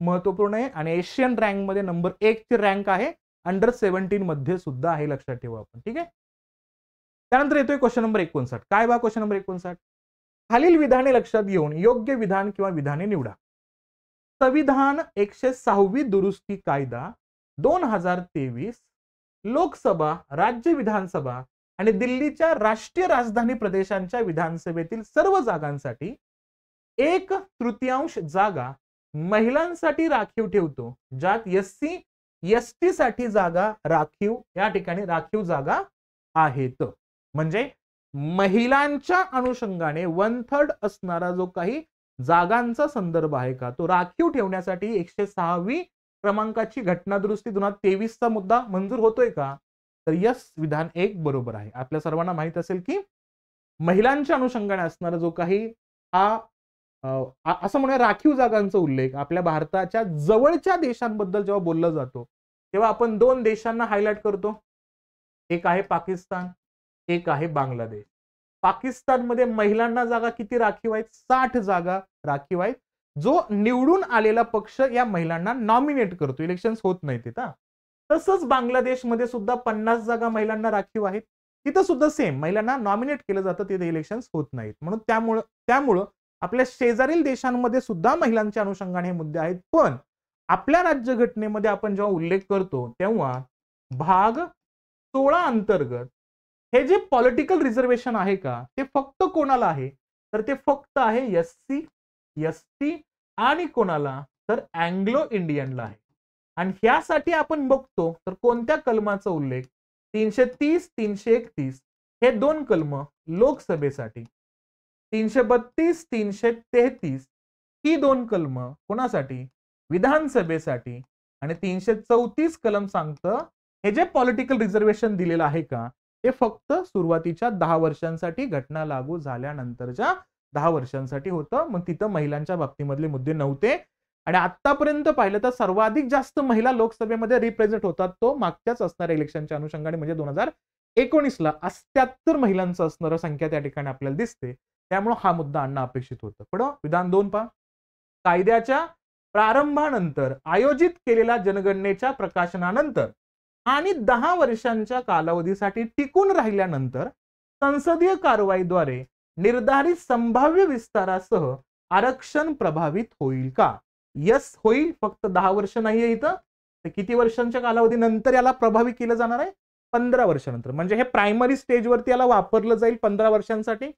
महत्वपूर्ण आहे आणि एशियन रँकमध्ये नंबर ची रँक आहे अंडर मध्ये सुद्धा आहे लक्षात ठेवा आपण ठीक आहे त्यानंतर येतोय क्वेश्चन नंबर एकोणसाठ काय बा क्वेश्चन नंबर एकोणसाठ खालील विधाने लक्षात घेऊन योग्य विधान किंवा विधाने निवडा संविधान एकशे सहावी दुरुस्ती कायदा दोन हजार तेवीस लोकसभा राज्य विधानसभा आणि दिल्लीच्या राष्ट्रीय राजधानी प्रदेशांच्या विधानसभेतील सर्व जागांसाठी एक तृतीयांश जागा महिलांसाठी राखीव ठेवतो ज्यात एस सी एस टी साठी जागा राखीव या ठिकाणी राखीव जागा आहेत म्हणजे महिलांच्या अनुषंगाने वन थर्ड असणारा जो काही जागांचा संदर्भ आहे का तो राखीव ठेवण्यासाठी एकशे सहावी क्रमांकाची घटनादुरुस्ती दुरुस्ती दोन हजार तेवीसचा मुद्दा मंजूर होतोय का तर यस विधान एक बरोबर आहे आपल्या सर्वांना माहित असेल की महिलांच्या अनुषंगाने असणारा जो काही हा असं म्हणूया राखीव जागांचा उल्लेख आपल्या भारताच्या जवळच्या देशांबद्दल जेव्हा बोलला जातो तेव्हा आपण दोन देशांना हायलाइट करतो एक आहे पाकिस्तान एक आहे बांगलादेश पाकिस्तानमध्ये महिलांना जागा किती राखीव आहेत साठ जागा राखीव आहेत जो निवडून आलेला पक्ष या महिलांना नॉमिनेट करतो इलेक्शन होत नाही तिथं तसंच बांगलादेशमध्ये सुद्धा पन्नास जागा महिलांना राखीव आहेत तिथं सुद्धा सेम महिलांना नॉमिनेट केलं जातं तिथे इलेक्शन होत नाहीत म्हणून त्यामुळं त्यामुळं आपल्या शेजारील देशांमध्ये सुद्धा महिलांच्या अनुषंगाने हे मुद्दे आहेत पण आपल्या राज्यघटनेमध्ये आपण जेव्हा उल्लेख करतो तेव्हा भाग सोळा अंतर्गत हे जे पॉलिटिकल रिझर्वेशन आहे का ते फक्त कोणाला आहे तर ते फक्त आहे एससी एसटी आणि कोणाला तर अँग्लो इंडियनला आहे आणि ह्यासाठी आपण बघतो तर कोणत्या कलमाचा उल्लेख तीनशे तीस तीनशे एकतीस हे दोन कलम लोकसभेसाठी तीनशे बत्तीस तीनशे तेहतीस ही दोन कलम कोणासाठी विधानसभेसाठी आणि तीनशे चौतीस कलम सांगतं हे जे पॉलिटिकल रिझर्वेशन दिलेलं आहे का हे फक्त सुरुवातीच्या दहा वर्षांसाठी घटना लागू झाल्यानंतरच्या दहा वर्षांसाठी होतं मग तिथं महिलांच्या बाबतीमधले मुद्दे नव्हते आणि आतापर्यंत पाहिलं तर सर्वाधिक जास्त महिला लोकसभेमध्ये रिप्रेझेंट होतात तो मागच्याच असणाऱ्या इलेक्शनच्या अनुषंगाने म्हणजे दोन हजार एकोणीसला अष्ट्याहत्तर महिलांचं असणारं संख्या त्या ठिकाणी आपल्याला दिसते त्यामुळं हा मुद्दा आणणं अपेक्षित होतं पण विधान दोन पहा कायद्याच्या प्रारंभानंतर आयोजित केलेल्या जनगणनेच्या प्रकाशनानंतर आणि दहा वर्षांच्या कालावधीसाठी टिकून राहिल्यानंतर संसदीय कारवाईद्वारे निर्धारित संभाव्य विस्तारासह आरक्षण प्रभावित होईल का यस होईल फक्त दहा वर्ष नाहीये इथं तर किती वर्षांच्या कालावधीनंतर याला प्रभावी केलं जाणार आहे पंधरा वर्षानंतर म्हणजे हे प्रायमरी स्टेजवरती याला वापरलं जाईल पंधरा वर्षांसाठी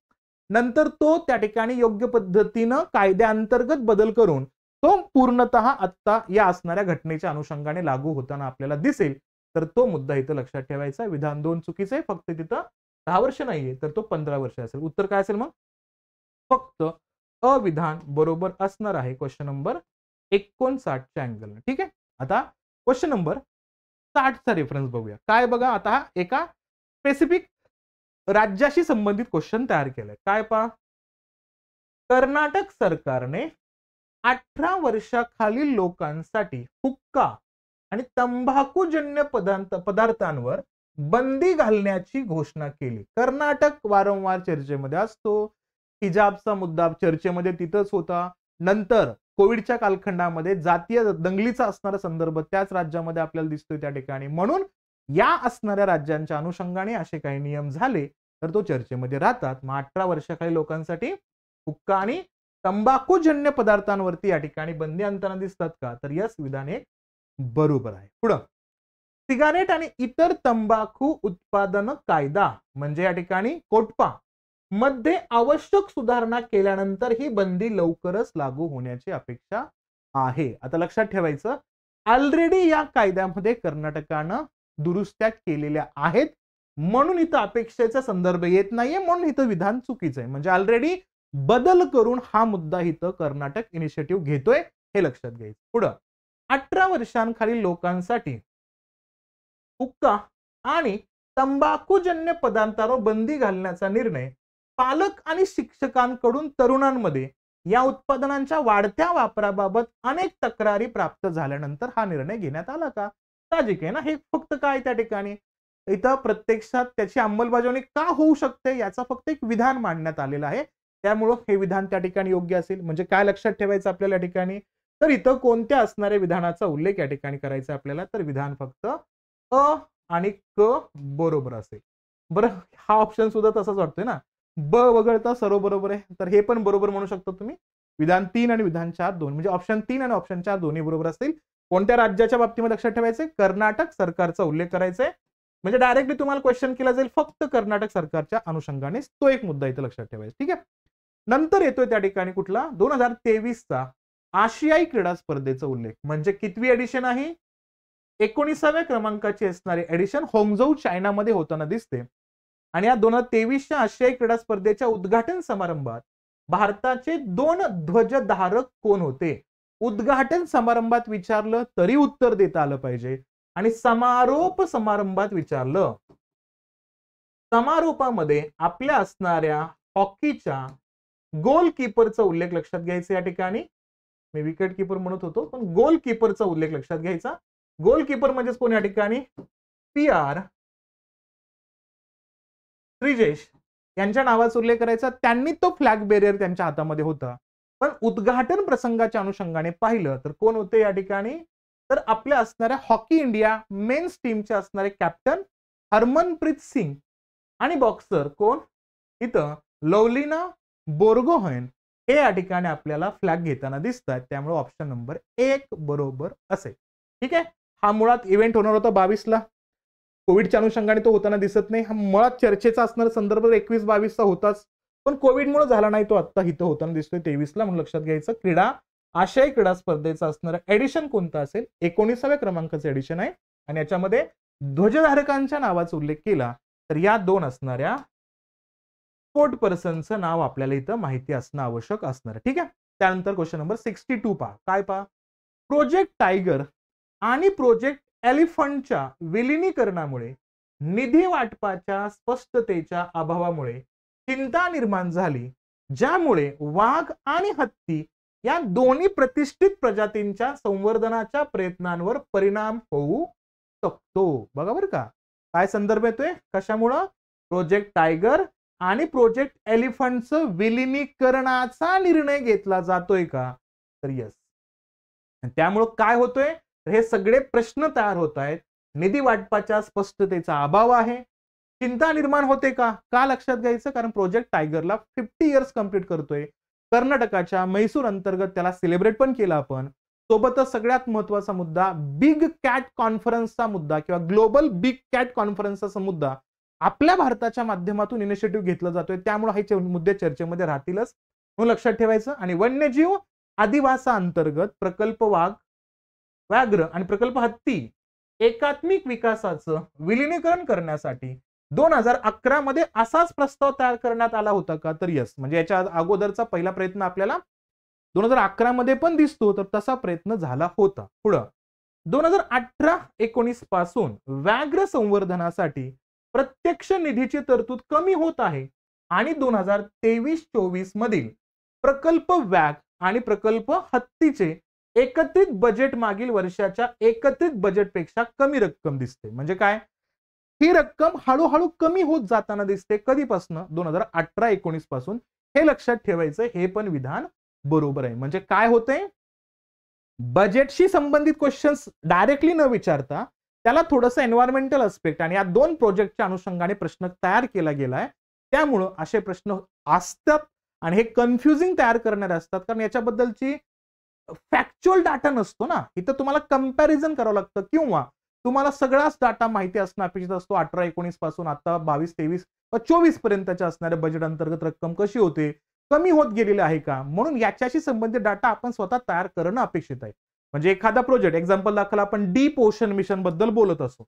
नंतर तो त्या ठिकाणी योग्य पद्धतीनं कायद्याअंतर्गत बदल करून तो पूर्णत आत्ता या असणाऱ्या घटनेच्या अनुषंगाने लागू होताना आपल्याला दिसेल तर तो मुद्दा इथं लक्षात ठेवायचा विधान दोन चुकीचे फक्त तिथं दहा वर्ष नाहीये तर तो पंधरा वर्ष असेल उत्तर काय असेल मग फक्त अविधान बरोबर असणार आहे क्वेश्चन नंबर एकोणसाठच्या अँगल ठीक आहे आता क्वेश्चन नंबर साठचा रेफरन्स बघूया काय बघा आता एका स्पेसिफिक राज्याशी संबंधित क्वेश्चन तयार केलाय काय पा कर्नाटक सरकारने अठरा वर्षाखालील लोकांसाठी हुक्का आणि तंबाखूजन्य पदार्थ पदार्थांवर बंदी घालण्याची घोषणा केली कर्नाटक वारंवार चर्चेमध्ये असतो हिजाबचा मुद्दा चर्चेमध्ये तिथंच होता नंतर कोविडच्या कालखंडामध्ये जातीय दंगलीचा असणारा संदर्भ त्याच राज्यामध्ये आपल्याला दिसतोय त्या ठिकाणी म्हणून या असणाऱ्या राज्यांच्या अनुषंगाने असे काही नियम झाले तर तो चर्चेमध्ये राहतात मग अठरा वर्षाखाली लोकांसाठी हुक्का आणि तंबाखूजन्य पदार्थांवरती या ठिकाणी बंदी आणताना दिसतात का तर यस विधान एक बरोबर आहे पुढं सिगारेट आणि इतर तंबाखू उत्पादन कायदा म्हणजे या ठिकाणी कोटपा मध्ये आवश्यक सुधारणा केल्यानंतर ही बंदी लवकरच लागू होण्याची अपेक्षा आहे आता लक्षात ठेवायचं ऑलरेडी या कायद्यामध्ये कर्नाटकानं दुरुस्त्या केलेल्या आहेत म्हणून इथं अपेक्षेचा संदर्भ येत नाहीये म्हणून इथं विधान चुकीचं आहे म्हणजे ऑलरेडी बदल करून हा मुद्दा इथं कर्नाटक इनिशिएटिव्ह घेतोय हे लक्षात घ्यायचं पुढं अठरा वर्षांखाली लोकांसाठी हुक्का आणि तंबाखूजन्य पदार्थावर बंदी घालण्याचा निर्णय पालक आणि शिक्षकांकडून तरुणांमध्ये या उत्पादनांच्या वाढत्या वापराबाबत अनेक तक्रारी प्राप्त झाल्यानंतर हा निर्णय घेण्यात आला का साहजिक आहे ना हे फक्त काय त्या ठिकाणी इथं प्रत्यक्षात त्याची अंमलबजावणी का होऊ शकते याचा फक्त एक विधान मांडण्यात आलेलं आहे त्यामुळं हे विधान त्या ठिकाणी योग्य असेल म्हणजे काय लक्षात ठेवायचं आपल्याला ठिकाणी तर इथं कोणत्या असणाऱ्या विधानाचा उल्लेख या ठिकाणी करायचा आपल्याला तर विधान फक्त अ आणि क बरोबर असेल बरं हा ऑप्शन सुद्धा तसाच वाटतोय ना ब वगळता सर्व बरोबर आहे तर हे पण बरोबर म्हणू शकतो तुम्ही विधान तीन आणि विधान चार दोन म्हणजे ऑप्शन तीन आणि ऑप्शन चार दोन्ही बरोबर असतील कोणत्या राज्याच्या बाबतीमध्ये लक्षात ठेवायचे कर्नाटक सरकारचा उल्लेख करायचा म्हणजे डायरेक्टली तुम्हाला क्वेश्चन केला जाईल फक्त कर्नाटक सरकारच्या अनुषंगाने तो एक मुद्दा इथे लक्षात ठेवायचा ठीक आहे नंतर येतोय त्या ठिकाणी कुठला दोन हजार तेवीसचा आशियाई क्रीडा स्पर्धेचा उल्लेख म्हणजे कितवी एडिशन आहे एकोणीसाव्या क्रमांकाची असणारी एडिशन चायना चायनामध्ये होताना दिसते आणि या दोन हजार तेवीसच्या आशियाई क्रीडा स्पर्धेच्या उद्घाटन समारंभात भारताचे दोन ध्वजधारक कोण होते उद्घाटन समारंभात विचारलं तरी उत्तर देता आलं पाहिजे आणि समारोप समारंभात विचारलं समारोपामध्ये आपल्या असणाऱ्या हॉकीच्या गोलकीपरचा उल्लेख लक्षात घ्यायचा या ठिकाणी मी विकेट किपर म्हणत होतो पण गोलकीपरचा उल्लेख लक्षात घ्यायचा गोलकीपर म्हणजेच कोण या ठिकाणी पी आर त्रिजेश यांच्या नावाचा उल्लेख करायचा त्यांनी तो फ्लॅग बेरियर त्यांच्या हातामध्ये होता पण उद्घाटन प्रसंगाच्या अनुषंगाने पाहिलं तर कोण होते या ठिकाणी तर आपल्या असणाऱ्या हॉकी इंडिया मेन्स टीमचे असणारे कॅप्टन हरमनप्रीत सिंग आणि बॉक्सर कोण इथं लवलीना बोर्गोहन हे या ठिकाणी आपल्याला फ्लॅग घेताना आहेत त्यामुळे ऑप्शन नंबर एक बरोबर असेल ठीक आहे हा मुळात इव्हेंट होणार होता बावीसला कोविडच्या अनुषंगाने तो होताना दिसत नाही हा मुळात चर्चेचा असणारा संदर्भ एकवीस बावीसचा होताच पण कोविडमुळे झाला नाही तो आत्ता इथं होताना दिसतोय तेवीसला म्हणून लक्षात घ्यायचं क्रीडा आशियाई क्रीडा स्पर्धेचं असणारं एडिशन कोणता असेल एकोणीसाव्या क्रमांकाचं एडिशन आहे आणि याच्यामध्ये ध्वजधारकांच्या नावाचा उल्लेख केला तर या दोन असणाऱ्या स्पोर्ट पर्सनचं नाव आपल्याला इथं माहिती असणं आवश्यक असणार ठीक आहे त्यानंतर क्वेश्चन नंबर सिक्स्टी टू पहा काय पहा प्रोजेक्ट टायगर आणि प्रोजेक्ट एलिफंटच्या विलिनीकरणामुळे निधी वाटपाच्या स्पष्टतेच्या अभावामुळे चिंता निर्माण झाली ज्यामुळे वाघ आणि हत्ती या दोन्ही प्रतिष्ठित प्रजातींच्या संवर्धनाच्या प्रयत्नांवर परिणाम होऊ शकतो बघा बरं का काय संदर्भ येतोय कशामुळं प्रोजेक्ट टायगर आणि प्रोजेक्ट एलिफंटचं विलिनीकरणाचा निर्णय घेतला जातोय का तर यस त्यामुळं काय होतोय हे सगळे प्रश्न तयार होत आहेत निधी वाटपाच्या स्पष्टतेचा अभाव आहे चिंता निर्माण होते का का लक्षात घ्यायचं कारण प्रोजेक्ट टायगरला फिफ्टी इयर्स कम्प्लीट करतोय कर्नाटकाच्या मैसूर अंतर्गत त्याला सेलिब्रेट पण केलं आपण सोबतच सगळ्यात महत्वाचा मुद्दा बिग कॅट कॉन्फरन्सचा मुद्दा किंवा ग्लोबल बिग कॅट कॉन्फरन्सचा मुद्दा आपल्या भारताच्या माध्यमातून इनिशिएटिव्ह घेतला जातोय त्यामुळे हे मुद्दे चर्चेमध्ये राहतीलच म्हणून लक्षात ठेवायचं आणि वन्यजीव आदिवासा अंतर्गत प्रकल्प वाघ व्याघ्र आणि प्रकल्प हत्ती एकात्मिक विकासाचं विलिनीकरण करण्यासाठी दोन हजार अकरा मध्ये असाच प्रस्ताव तयार करण्यात आला होता का तर यस म्हणजे याच्या अगोदरचा पहिला प्रयत्न आपल्याला दोन हजार अकरा मध्ये पण दिसतो तर तसा प्रयत्न झाला होता पुढं दोन हजार अठरा एकोणीस पासून व्याघ्र संवर्धनासाठी प्रत्यक्ष निधीची तरतूद कमी होत आहे आणि दोन हजार तेवीस चोवीस मधील प्रकल्प व्याघ आणि प्रकल्प हत्तीचे एकत्रित बजेट मागील वर्षाच्या एकत्रित बजेटपेक्षा कमी रक्कम दिसते म्हणजे काय ही रक्कम हळूहळू कमी होत जाताना दिसते कधीपासून दोन हजार अठरा एकोणीस पासून हे लक्षात ठेवायचं हे पण विधान बरोबर आहे म्हणजे काय होते बजेटशी संबंधित क्वेश्चन्स डायरेक्टली न विचारता त्याला थोडंसं एन्व्हायरमेंटल अस्पेक्ट आणि या दोन प्रोजेक्टच्या अनुषंगाने प्रश्न तयार केला गेलाय त्यामुळं असे प्रश्न असतात आणि हे कन्फ्युजिंग तयार करणारे असतात कारण याच्याबद्दलची फॅक्च्युअल डाटा नसतो ना इथं तुम्हाला कम्पॅरिझन करावं लागतं किंवा तुम्हाला सगळाच डाटा माहिती असणं अपेक्षित असतो अठरा एकोणीस पासून आता बावीस तेवीस व चोवीस पर्यंतच्या असणाऱ्या बजेट अंतर्गत रक्कम कशी होते कमी होत गेलेली आहे का म्हणून याच्याशी संबंधित डाटा आपण स्वतः तयार करणं अपेक्षित आहे म्हणजे एखादा प्रोजेक्ट एक्झाम्पल दाखल आपण डी पोषण मिशन बद्दल बोलत असो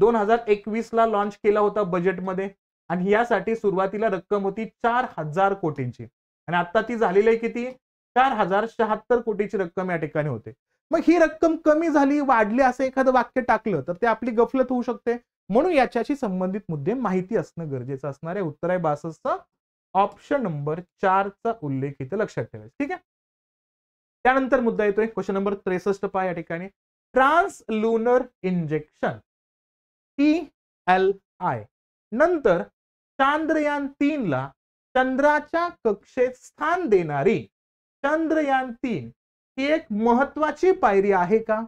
दोन हजार एकवीस ला लॉन्च केला होता बजेटमध्ये आणि यासाठी सुरुवातीला रक्कम होती चार हजार कोटींची आणि आता ती झालेली आहे किती चार हजार शहात्तर कोटीची रक्कम या ठिकाणी होते मग ही रक्कम कमी झाली वाढली असं एखादं वाक्य टाकलं तर ते आपली गफलत होऊ शकते म्हणून याच्याशी संबंधित मुद्दे माहिती असणं गरजेचं असणार आहे उत्तर आहे बासष्टचा ऑप्शन नंबर चारचा उल्लेख इथे लक्षात ठेवायचा ठीक आहे त्यानंतर मुद्दा येतोय क्वेश्चन नंबर त्रेसष्ट पहा या ठिकाणी trans translunar injection T L I नंतर चांद्रयान तीन ला चंद्राच्या कक्षेत स्थान देणारी चंद्रयान तीन ही एक महत्वाची पायरी आहे का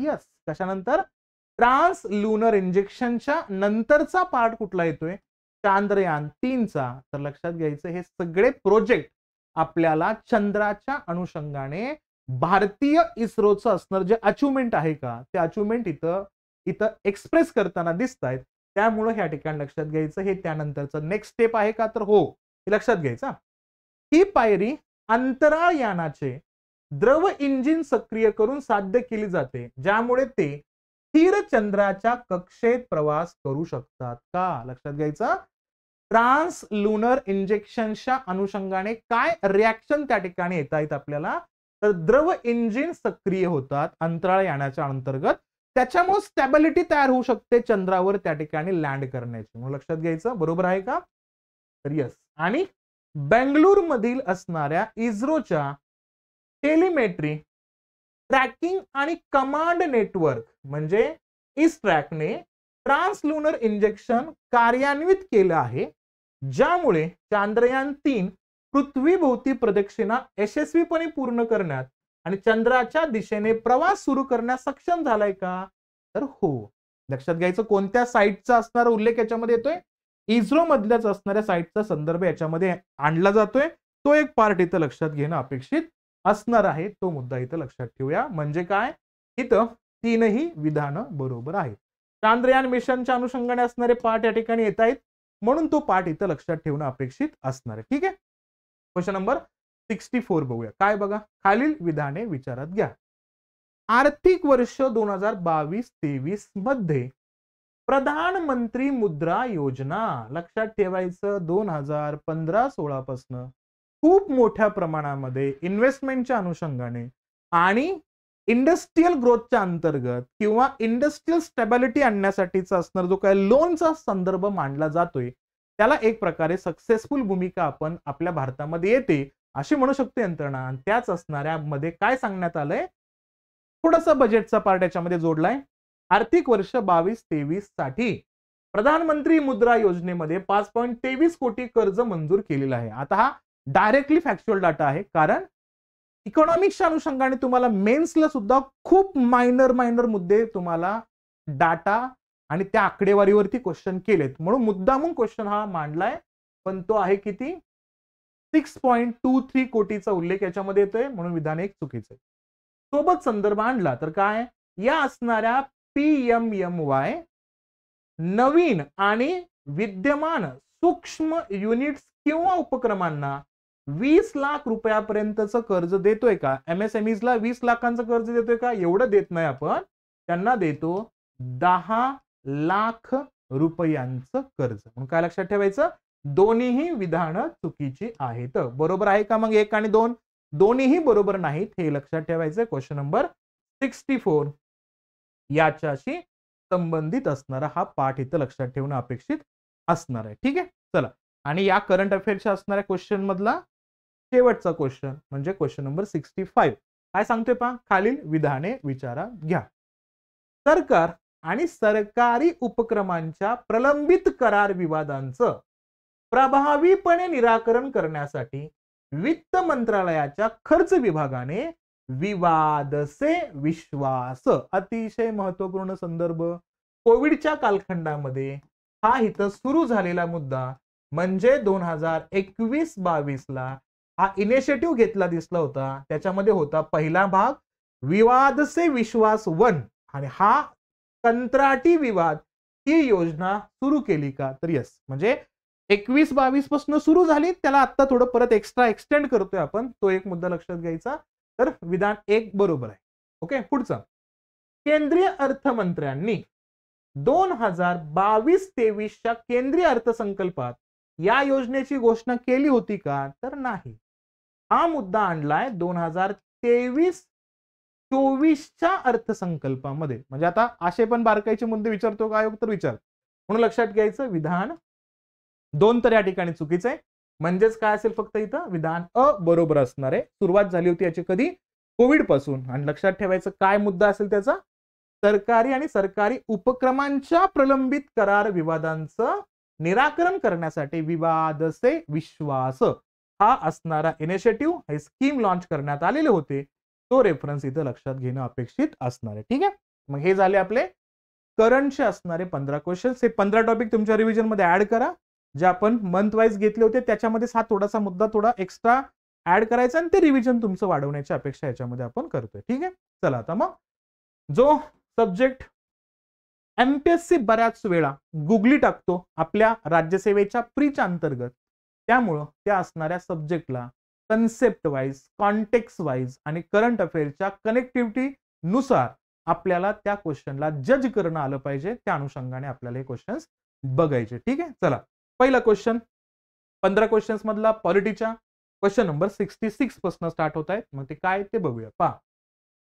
यस कशानंतर ट्रान्स लुनर इंजेक्शनच्या नंतरचा पार्ट कुठला येतोय चांद्रयान तीनचा तर लक्षात घ्यायचं हे सगळे प्रोजेक्ट आपल्याला चंद्राच्या अनुषंगाने भारतीय इस्रोचं असणार जे अचिव्हमेंट आहे का ते अचिव्हमेंट इथं इथं एक्सप्रेस करताना दिसत आहेत त्यामुळं ह्या ठिकाणी लक्षात घ्यायचं हे त्यानंतरचं नेक्स्ट स्टेप आहे का तर हो हे लक्षात घ्यायचं ही पायरी अंतराळ यानाचे द्रव इंजिन सक्रिय करून साध्य केली जाते ज्यामुळे ते स्थिर चंद्राच्या कक्षेत प्रवास करू शकतात का लक्षात घ्यायचं ट्रान्स लुनर इंजेक्शनच्या अनुषंगाने काय रिॲक्शन त्या ठिकाणी येत आहेत आपल्याला तर द्रव इंजिन सक्रिय होतात अंतराळ यानाच्या अंतर्गत त्याच्यामुळे स्टॅबिलिटी तयार होऊ शकते चंद्रावर त्या ठिकाणी लँड करण्याची म्हणून लक्षात घ्यायचं बरोबर आहे का तर यस आणि बेंगलोर मधील असणाऱ्या इस्रोच्या टेलिमेट्री ट्रॅकिंग आणि कमांड नेटवर्क म्हणजे इस ट्रान्स ट्रान्सलुनर इंजेक्शन कार्यान्वित केलं आहे ज्यामुळे चांद्रयान तीन पृथ्वीभोवती प्रदक्षिणा यशस्वीपणे पूर्ण करण्यात आणि चंद्राच्या दिशेने प्रवास सुरू करण्यास सक्षम झालाय का तर हो लक्षात घ्यायचं कोणत्या साईटचा असणारा उल्लेख याच्यामध्ये येतोय इस्रो मधल्याच असणाऱ्या साईटचा संदर्भ याच्यामध्ये आणला जातोय तो एक पार्ट इथं लक्षात घेणं अपेक्षित असणार आहे तो मुद्दा इथं लक्षात ठेवूया म्हणजे काय इथं तीनही विधानं बरोबर आहेत चांद्रयान मिशनच्या अनुषंगाने असणारे पाठ या ठिकाणी येत आहेत म्हणून तो पाठ इथं लक्षात ठेवणं अपेक्षित असणार आहे ठीक आहे क्वेश्चन नंबर सिक्स्टी फोर बघूया काय बघा खालील विधाने विचारात घ्या आर्थिक वर्ष दोन हजार बावीस तेवीस मध्ये प्रधानमंत्री मुद्रा योजना लक्षात ठेवायचं दोन हजार पंधरा सोळा खूप मोठ्या प्रमाणामध्ये इन्व्हेस्टमेंटच्या अनुषंगाने आणि इंडस्ट्रीयल ग्रोथच्या अंतर्गत किंवा इंडस्ट्रीयल स्टेबिलिटी आणण्यासाठीचा असणार जो काय लोनचा संदर्भ मांडला जातोय त्याला एक प्रकारे सक्सेसफुल भूमिका आपण आपल्या भारतामध्ये येते अशी म्हणू शकतो यंत्रणा आणि त्याच असणाऱ्या मध्ये काय सांगण्यात आलंय थोडासा बजेटचा पार्ट याच्यामध्ये जोडलाय आर्थिक वर्ष बावीस तेवीस साठी प्रधानमंत्री मुद्रा योजनेमध्ये पाच पॉईंट तेवीस कोटी कर्ज मंजूर केलेलं आहे आता हा डायरेक्टली फॅक्च्युअल डाटा आहे कारण इकॉनॉमिक्सच्या अनुषंगाने तुम्हाला मेन्सला सुद्धा खूप मायनर मायनर मुद्दे तुम्हाला डाटा आणि त्या आकडेवारीवरती क्वेश्चन केलेत म्हणून मुद्दामून क्वेश्चन हा मांडलाय पण तो आहे किती सिक्स पॉईंट टू थ्री कोटीचा उल्लेख याच्यामध्ये येतोय म्हणून विधान एक चुकीचं सोबत संदर्भ आणला तर काय या असणाऱ्या पी एम एम वाय नवीन आणि विद्यमान सूक्ष्म युनिट्स किंवा उपक्रमांना वीस लाख रुपयापर्यंतच कर्ज देतोय का e ला वीस लाखांचं कर्ज देतोय का एवढं देत नाही आपण त्यांना देतो दहा लाख रुपयांचं कर्ज म्हणून काय लक्षात ठेवायचं दोन्हीही विधानं चुकीची आहेत बरोबर आहे का मग एक आणि दोन दोन्हीही बरोबर नाहीत हे लक्षात ठेवायचं क्वेश्चन नंबर सिक्स्टी फोर याच्याशी संबंधित असणारा हा पाठ इथं लक्षात ठेवणं अपेक्षित असणार आहे ठीक आहे चला आणि या करंट अफेअरच्या असणाऱ्या क्वेश्चन मधला शेवटचा क्वेश्चन म्हणजे क्वेश्चन नंबर सिक्स्टी फाईव्ह काय सांगतोय पहा खालील विधाने विचारात घ्या सरकार आणि सरकारी उपक्रमांच्या प्रलंबित करार विवादांचं प्रभावीपणे निराकरण करण्यासाठी वित्त मंत्रालयाच्या खर्च विभागाने विवादसे विश्वास अतिशय महत्वपूर्ण संदर्भ कोविडच्या कालखंडामध्ये हा इथं सुरू झालेला मुद्दा म्हणजे दोन हजार एकवीस बावीसला ला हा इनिशिएटिव्ह घेतला दिसला होता त्याच्यामध्ये होता पहिला भाग विवाद से विश्वास वन आणि हा कंत्राटी विवाद ही योजना सुरू केली का तर यस म्हणजे एकवीस बावीस पासून सुरू झाली त्याला आता थोडं परत एक्स्ट्रा एक्सटेंड करतोय आपण तो एक मुद्दा लक्षात घ्यायचा तर विधान एक बरोबर आहे ओके पुढचा केंद्रीय अर्थमंत्र्यांनी दोन हजार बावीस तेवीसच्या केंद्रीय अर्थसंकल्पात या योजनेची घोषणा केली होती का तर नाही हा मुद्दा आणलाय दोन हजार तेवीस चोवीसच्या अर्थसंकल्पामध्ये म्हणजे आता असे पण बारकाईचे मुद्दे विचारतो का आयोग तर विचार म्हणून लक्षात घ्यायचं विधान दोन तर या ठिकाणी चुकीचं आहे म्हणजेच काय असेल फक्त इथं विधान अ बरोबर असणार आहे सुरुवात झाली होती याची कधी कोविड पासून आणि लक्षात ठेवायचं काय मुद्दा असेल त्याचा सरकारी आणि सरकारी उपक्रमांच्या प्रलंबित करार विवादांचं निराकरण करण्यासाठी विवादसे विश्वास हा असणारा इनिशिएटिव्ह हे स्कीम लॉन्च करण्यात आलेले होते तो रेफरन्स इथं लक्षात घेणं अपेक्षित असणार आहे ठीक आहे मग हे झाले आपले करंटचे असणारे पंधरा क्वेश्चन्स हे पंधरा टॉपिक तुमच्या रिव्हिजनमध्ये ऍड करा जे आपण मंथ वाईज घेतले होते त्याच्यामध्ये हा थोडासा मुद्दा थोडा एक्स्ट्रा ऍड करायचा आणि ते रिव्हिजन तुमचं वाढवण्याची अपेक्षा याच्यामध्ये आपण करतोय ठीक आहे चला आता मग जो सब्जेक्ट एमपीएससी बऱ्याच वेळा गुगली टाकतो आपल्या राज्यसेवेच्या प्रीच अंतर्गत त्यामुळं त्या असणाऱ्या सब्जेक्टला कन्सेप्ट वाईज कॉन्टेक्स वाईज आणि करंट अफेअरच्या कनेक्टिव्हिटी नुसार आपल्याला त्या क्वेश्चनला जज करणं आलं पाहिजे त्या अनुषंगाने आपल्याला हे क्वेश्चन बघायचे ठीक आहे चला पहिला क्वेश्चन पंधरा क्वेश्चन मधला पॉलिटीच्या क्वेश्चन नंबर सिक्स्टी सिक्स पासून स्टार्ट होत आहेत मग ते काय ते बघूया पा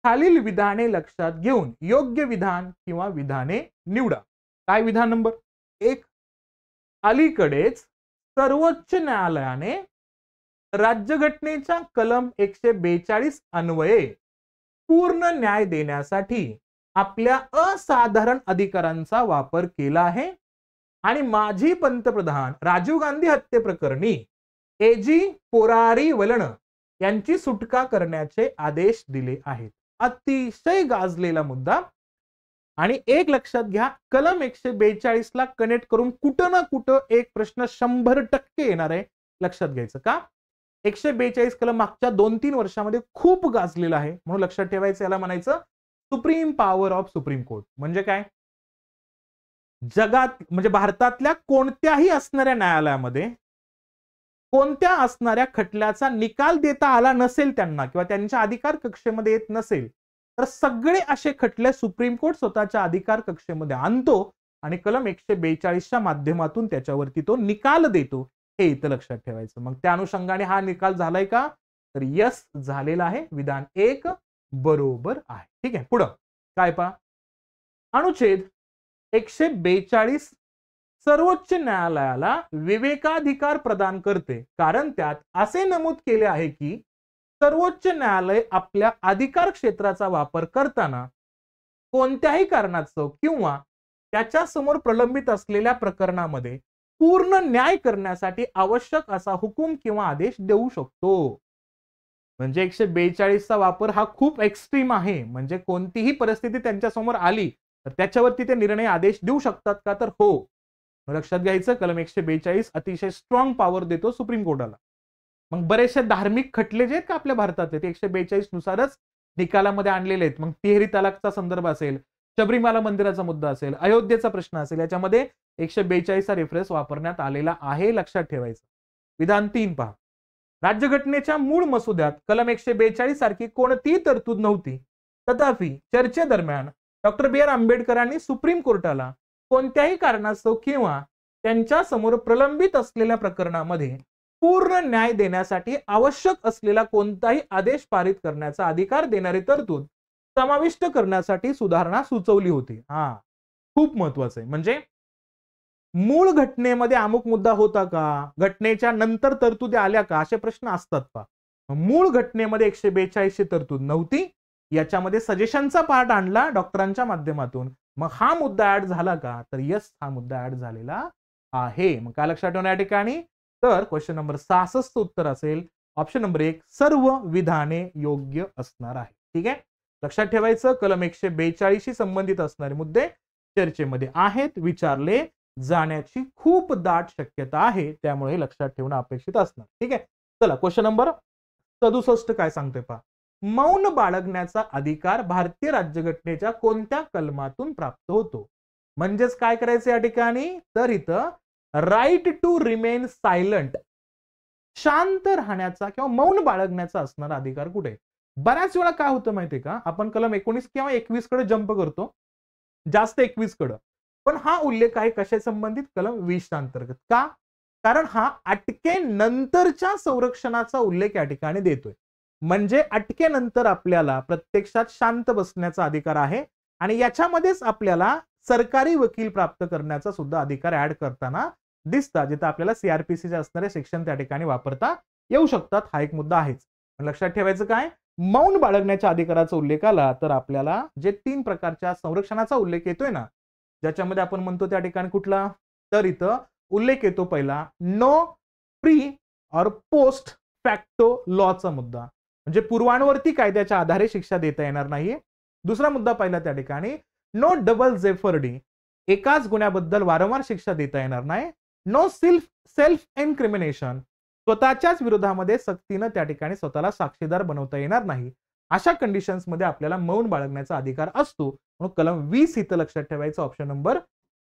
खालील विधाने लक्षात घेऊन योग्य विधान किंवा विधाने निवडा काय विधान नंबर एक अलीकडेच सर्वोच्च न्यायालयाने राज्यघटनेच्या कलम एकशे बेचाळीस अन्वये पूर्ण न्याय देण्यासाठी आपल्या असाधारण अधिकारांचा वापर केला आहे आणि माजी पंतप्रधान राजीव गांधी हत्येप्रकरणी एजी पोरारी वलन यांची सुटका करण्याचे आदेश दिले आहेत अतिशय गाजलेला मुद्दा आणि एक लक्षात घ्या कलम एकशे बेचाळीस ला कनेक्ट करून कुठं ना कुठं एक प्रश्न शंभर टक्के येणार आहे लक्षात घ्यायचं का एकशे बेचाळीस कलम मागच्या दोन तीन वर्षामध्ये खूप गाजलेलं आहे म्हणून लक्षात ठेवायचं याला म्हणायचं supreme power of supreme court म्हणजे काय जगात म्हणजे भारतातल्या कोणत्याही असणाऱ्या न्यायालयामध्ये कोणत्या असणाऱ्या खटल्याचा निकाल देता आला नसेल त्यांना किंवा त्यांच्या अधिकार कक्षेमध्ये येत नसेल तर सगळे असे खटले सुप्रीम कोर्ट स्वतःच्या अधिकार कक्षेमध्ये आणतो आणि कलम एकशे बेचाळीसच्या माध्यमातून त्याच्यावरती तो निकाल देतो हे इथं लक्षात ठेवायचं मग त्या अनुषंगाने हा निकाल झालाय का तर यस झालेला आहे विधान एक बरोबर आहे ठीक आहे पुढं काय पा अनुच्छेद एकशे बेचाळीस सर्वोच्च न्यायालयाला विवेकाधिकार प्रदान करते कारण त्यात असे नमूद केले आहे की सर्वोच्च न्यायालय आपल्या अधिकार क्षेत्राचा वापर करताना कोणत्याही कारणास्तव किंवा त्याच्या समोर प्रलंबित असलेल्या प्रकरणामध्ये पूर्ण न्याय करण्यासाठी आवश्यक असा हुकूम किंवा आदेश देऊ शकतो म्हणजे एकशे बेचाळीसचा वापर हा खूप एक्स्ट्रीम आहे म्हणजे कोणतीही परिस्थिती त्यांच्या समोर आली तर त्याच्यावरती ते निर्णय आदेश देऊ शकतात का तर हो लक्षात घ्यायचं कलम एकशे बेचाळीस अतिशय स्ट्रॉंग पॉवर देतो सुप्रीम कोर्टाला मग बरेचसे धार्मिक खटले जे आहेत का आपल्या भारतातले ते एकशे बेचाळीस नुसारच निकालामध्ये आणलेले आहेत मग तिहेरी तलाकचा संदर्भ असेल शबरीमाला मंदिराचा मुद्दा असेल अयोध्येचा प्रश्न असेल याच्यामध्ये एकशे बेचाळीसचा रेफरन्स वापरण्यात आलेला आहे लक्षात ठेवायचं विधान तीन पहा राज्यघटनेच्या मूळ मसुद्यात कलम एकशे बेचाळीस सारखी कोणतीही तरतूद नव्हती तथापि चर्चेदरम्यान डॉक्टर बी आर आंबेडकरांनी सुप्रीम कोर्टाला कोणत्याही कारणास्तव किंवा त्यांच्या समोर प्रलंबित असलेल्या प्रकरणामध्ये पूर्ण न्याय देण्यासाठी आवश्यक असलेला कोणताही आदेश पारित करण्याचा अधिकार देणारी तरतूद समाविष्ट करण्यासाठी सुधारणा सुचवली होती हा खूप महत्वाचं आहे म्हणजे मूळ घटनेमध्ये अमुक मुद्दा होता का घटनेच्या नंतर तरतुदी आल्या का असे प्रश्न असतात का मूळ घटनेमध्ये एकशे बेचाळीसशे तरतूद नव्हती याच्यामध्ये सजेशनचा पार्ट आणला डॉक्टरांच्या माध्यमातून मग हा मुद्दा ऍड झाला का तर यस हा मुद्दा ऍड झालेला आहे मग काय लक्षात ठेवून या ठिकाणी तर क्वेश्चन नंबर सहासष्ट उत्तर असेल ऑप्शन नंबर एक सर्व विधाने योग्य असणार आहे ठीक आहे लक्षात ठेवायचं कलम एकशे बेचाळीसशी संबंधित असणारे मुद्दे चर्चेमध्ये आहेत विचारले जाण्याची खूप दाट शक्यता आहे त्यामुळे लक्षात ठेवणं अपेक्षित असणार ठीक आहे चला क्वेश्चन नंबर सदुसष्ट काय सांगतोय पहा मौन बाळगण्याचा अधिकार भारतीय राज्यघटनेच्या कोणत्या कलमातून प्राप्त होतो म्हणजेच काय करायचं या ठिकाणी तर इथं राईट टू रिमेन सायलंट शांत राहण्याचा किंवा मौन बाळगण्याचा असणारा अधिकार कुठे बऱ्याच वेळा काय होतं माहितीये का आपण कलम एकोणीस किंवा एकवीस कडे जंप करतो जास्त एकवीस कडे पण हा उल्लेख आहे कशा संबंधित कलम वीस अंतर्गत का कारण हा अटके नंतरच्या संरक्षणाचा उल्लेख या ठिकाणी देतोय म्हणजे अटकेनंतर आपल्याला प्रत्यक्षात शांत बसण्याचा अधिकार आहे आणि याच्यामध्येच आपल्याला सरकारी वकील प्राप्त करण्याचा सुद्धा अधिकार ऍड करताना दिसतात जिथं आपल्याला सीआरपीसीचे असणारे शिक्षण त्या ठिकाणी वापरता येऊ शकतात हा एक मुद्दा आहेच पण लक्षात ठेवायचं काय मौन बाळगण्याच्या अधिकाराचा उल्लेख आला तर आपल्याला जे तीन प्रकारच्या संरक्षणाचा उल्लेख येतोय ना ज्याच्यामध्ये आपण म्हणतो त्या ठिकाणी कुठला तर इथं उल्लेख येतो पहिला नो प्री और पोस्ट फॅक्टो लॉचा मुद्दा म्हणजे पूर्वांवरती कायद्याच्या आधारे शिक्षा देता येणार नाही दुसरा मुद्दा पहिला त्या ठिकाणी नो डबल जेफर्डी एकाच गुन्ह्याबद्दल वारंवार शिक्षा देता येणार नाही नो सेल्फ सेल्फ इनक्रिमिनेशन स्वतःच्याच विरोधामध्ये सक्तीनं त्या ठिकाणी स्वतःला साक्षीदार बनवता येणार नाही अशा कंडिशन्समध्ये आपल्याला मौन बाळगण्याचा अधिकार असतो म्हणून कलम वीस इथं लक्षात ठेवायचा ऑप्शन नंबर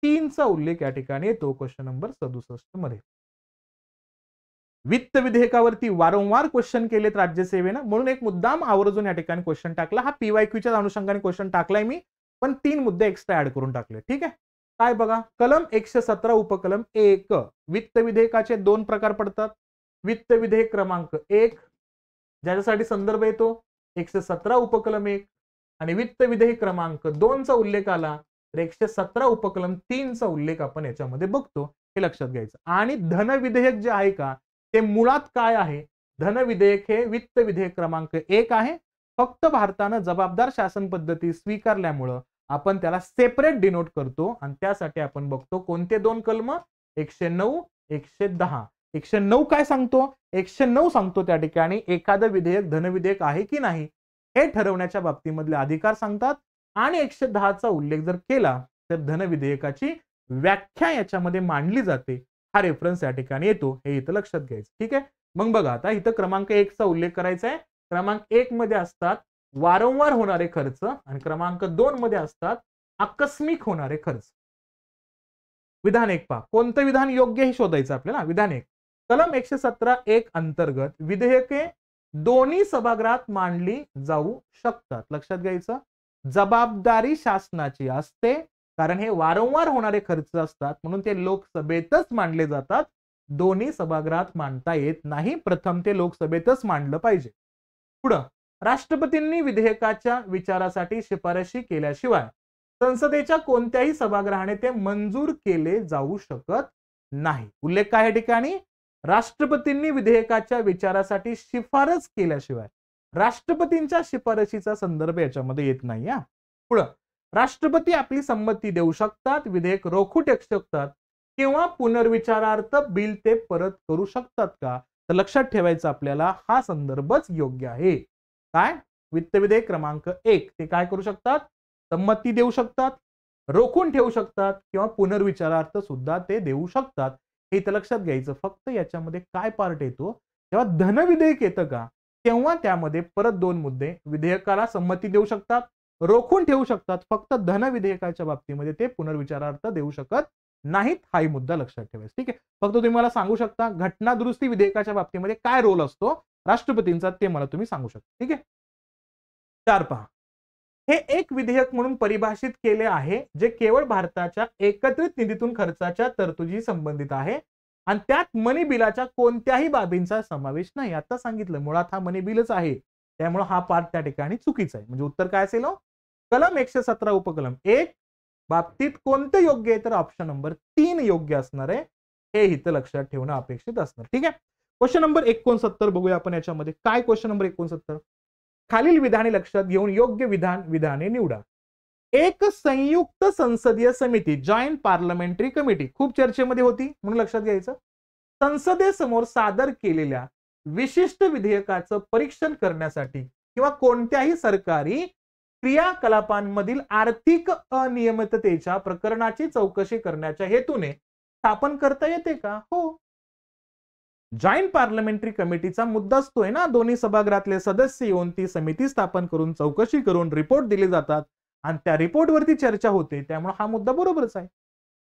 तीनचा उल्लेख या ठिकाणी येतो क्वेश्चन नंबर सदुसष्ट मध्ये वित्त विधेयकावरती वारंवार क्वेश्चन केलेत राज्यसेवेनं म्हणून एक मुद्दाम आवर्जून या ठिकाणी क्वेश्चन टाकला हा पीवायक्यूच्या अनुषंगाने क्वेश्चन टाकलाय मी पण तीन मुद्दे एक्स्ट्रा ऍड करून टाकले ठीक आहे काय बघा कलम एकशे सतरा उपकलम एक वित्त विधेयकाचे दोन प्रकार पडतात वित्त विधेयक क्रमांक एक ज्याच्यासाठी संदर्भ येतो एकशे सतरा उपकलम एक आणि वित्त विधेयक क्रमांक दोनचा उल्लेख आला तर एकशे सतरा उपकलम तीनचा उल्लेख आपण याच्यामध्ये बघतो हे लक्षात घ्यायचं आणि धन विधेयक जे आहे का ते मुळात काय आहे धन विधेयक हे वित्त विधेयक क्रमांक एक आहे फक्त भारतानं जबाबदार शासन पद्धती स्वीकारल्यामुळं आपण त्याला सेपरेट डिनोट करतो आणि त्यासाठी आपण बघतो कोणते दोन कलम एकशे नऊ एकशे दहा एकशे नऊ काय सांगतो एकशे नऊ सांगतो त्या ठिकाणी एखादं विधेयक धनविधेयक आहे की नाही हे ठरवण्याच्या बाबतीमधले अधिकार सांगतात आणि एकशे दहाचा उल्लेख जर केला तर धनविधेयकाची व्याख्या याच्यामध्ये मांडली जाते हा रेफरन्स या ठिकाणी येतो हे इथं लक्षात घ्यायचं ठीक आहे मग बघा आता इथं क्रमांक चा उल्लेख करायचा आहे क्रमांक एक मध्ये असतात वारंवार होणारे खर्च आणि क्रमांक दोन मध्ये असतात आकस्मिक होणारे खर्च विधान एक पा कोणतं विधान योग्य हे शोधायचं आपल्याला विधान एक कलम एकशे सतरा एक अंतर्गत विधेयके दोन्ही सभागृहात मांडली जाऊ शकतात लक्षात घ्यायचं जबाबदारी शासनाची असते कारण हे वारंवार होणारे खर्च असतात म्हणून ते लोकसभेतच मांडले जातात दोन्ही सभागृहात मांडता येत नाही प्रथम ते लोकसभेतच मांडलं पाहिजे पुढं राष्ट्रपतींनी विधेयकाच्या विचारासाठी शिफारशी केल्याशिवाय संसदेच्या कोणत्याही सभागृहाने ते मंजूर केले जाऊ शकत नाही उल्लेख काय ठिकाणी राष्ट्रपतींनी विधेयकाच्या विचारासाठी शिफारस केल्याशिवाय राष्ट्रपतींच्या शिफारशीचा संदर्भ याच्यामध्ये येत नाही या पुढं राष्ट्रपती आपली संमती देऊ शकतात विधेयक रोखू टेक शकतात किंवा पुनर्विचारार्थ बिल ते परत करू शकतात का तर लक्षात ठेवायचं आपल्याला हा संदर्भच योग्य आहे काय वित्त विधेयक क्रमांक एक ते काय करू शकतात संमती देऊ शकतात रोखून ठेवू शकतात किंवा पुनर्विचारार्थ सुद्धा ते देऊ शकतात हे इथं लक्षात घ्यायचं फक्त याच्यामध्ये काय पार्ट येतो तेव्हा धनविधेयक येतं का तेव्हा त्यामध्ये परत दोन मुद्दे विधेयकाला संमती देऊ शकतात रोखून ठेवू शकतात फक्त धनविधेयकाच्या बाबतीमध्ये ते पुनर्विचारार्थ देऊ शकत नाहीत हाही मुद्दा लक्षात ठेवायचा ठीक आहे फक्त तुम्ही मला सांगू शकता घटना दुरुस्ती विधेयकाच्या बाबतीमध्ये काय रोल असतो राष्ट्रपतींचा ते मला तुम्ही सांगू शकता ठीक आहे चार पहा हे एक विधेयक म्हणून परिभाषित केले आहे जे केवळ भारताच्या एकत्रित निधीतून खर्चाच्या तरतुदी संबंधित आहे आणि त्यात मनी बिलाच्या कोणत्याही बाबींचा समावेश नाही आता सांगितलं मुळात हा मनी बिलच आहे त्यामुळे हा पार्ट त्या ठिकाणी चुकीचा आहे म्हणजे उत्तर काय असेल हो? कलम एकशे सतरा उपकलम एक बाबतीत कोणते योग्य आहे तर ऑप्शन नंबर तीन योग्य असणार आहे हे इथं लक्षात ठेवणं अपेक्षित असणार ठीक आहे क्वेश्चन नंबर एकोणसत्तर बघूया आपण याच्यामध्ये काय क्वेश्चन नंबर एकोणसत्तर खालील विधाने लक्षात घेऊन योग्य विधान विधाने निवडा एक संयुक्त संसदीय समिती जॉईंट पार्लमेंटरी कमिटी खूप चर्चेमध्ये होती म्हणून लक्षात घ्यायचं संसदेसमोर सादर केलेल्या विशिष्ट विधेयकाचं परीक्षण करण्यासाठी किंवा कोणत्याही सरकारी क्रियाकलापांमधील आर्थिक अनियमिततेच्या प्रकरणाची चौकशी करण्याच्या हेतूने स्थापन करता येते का हो जॉईंट पार्लमेंटरी कमिटीचा मुद्दा असतोय ना दोन्ही सभागृहातले सदस्य येऊन ती समिती स्थापन करून चौकशी करून रिपोर्ट दिले जातात आणि त्या रिपोर्टवरती चर्चा होते त्यामुळे हा मुद्दा बरोबरच आहे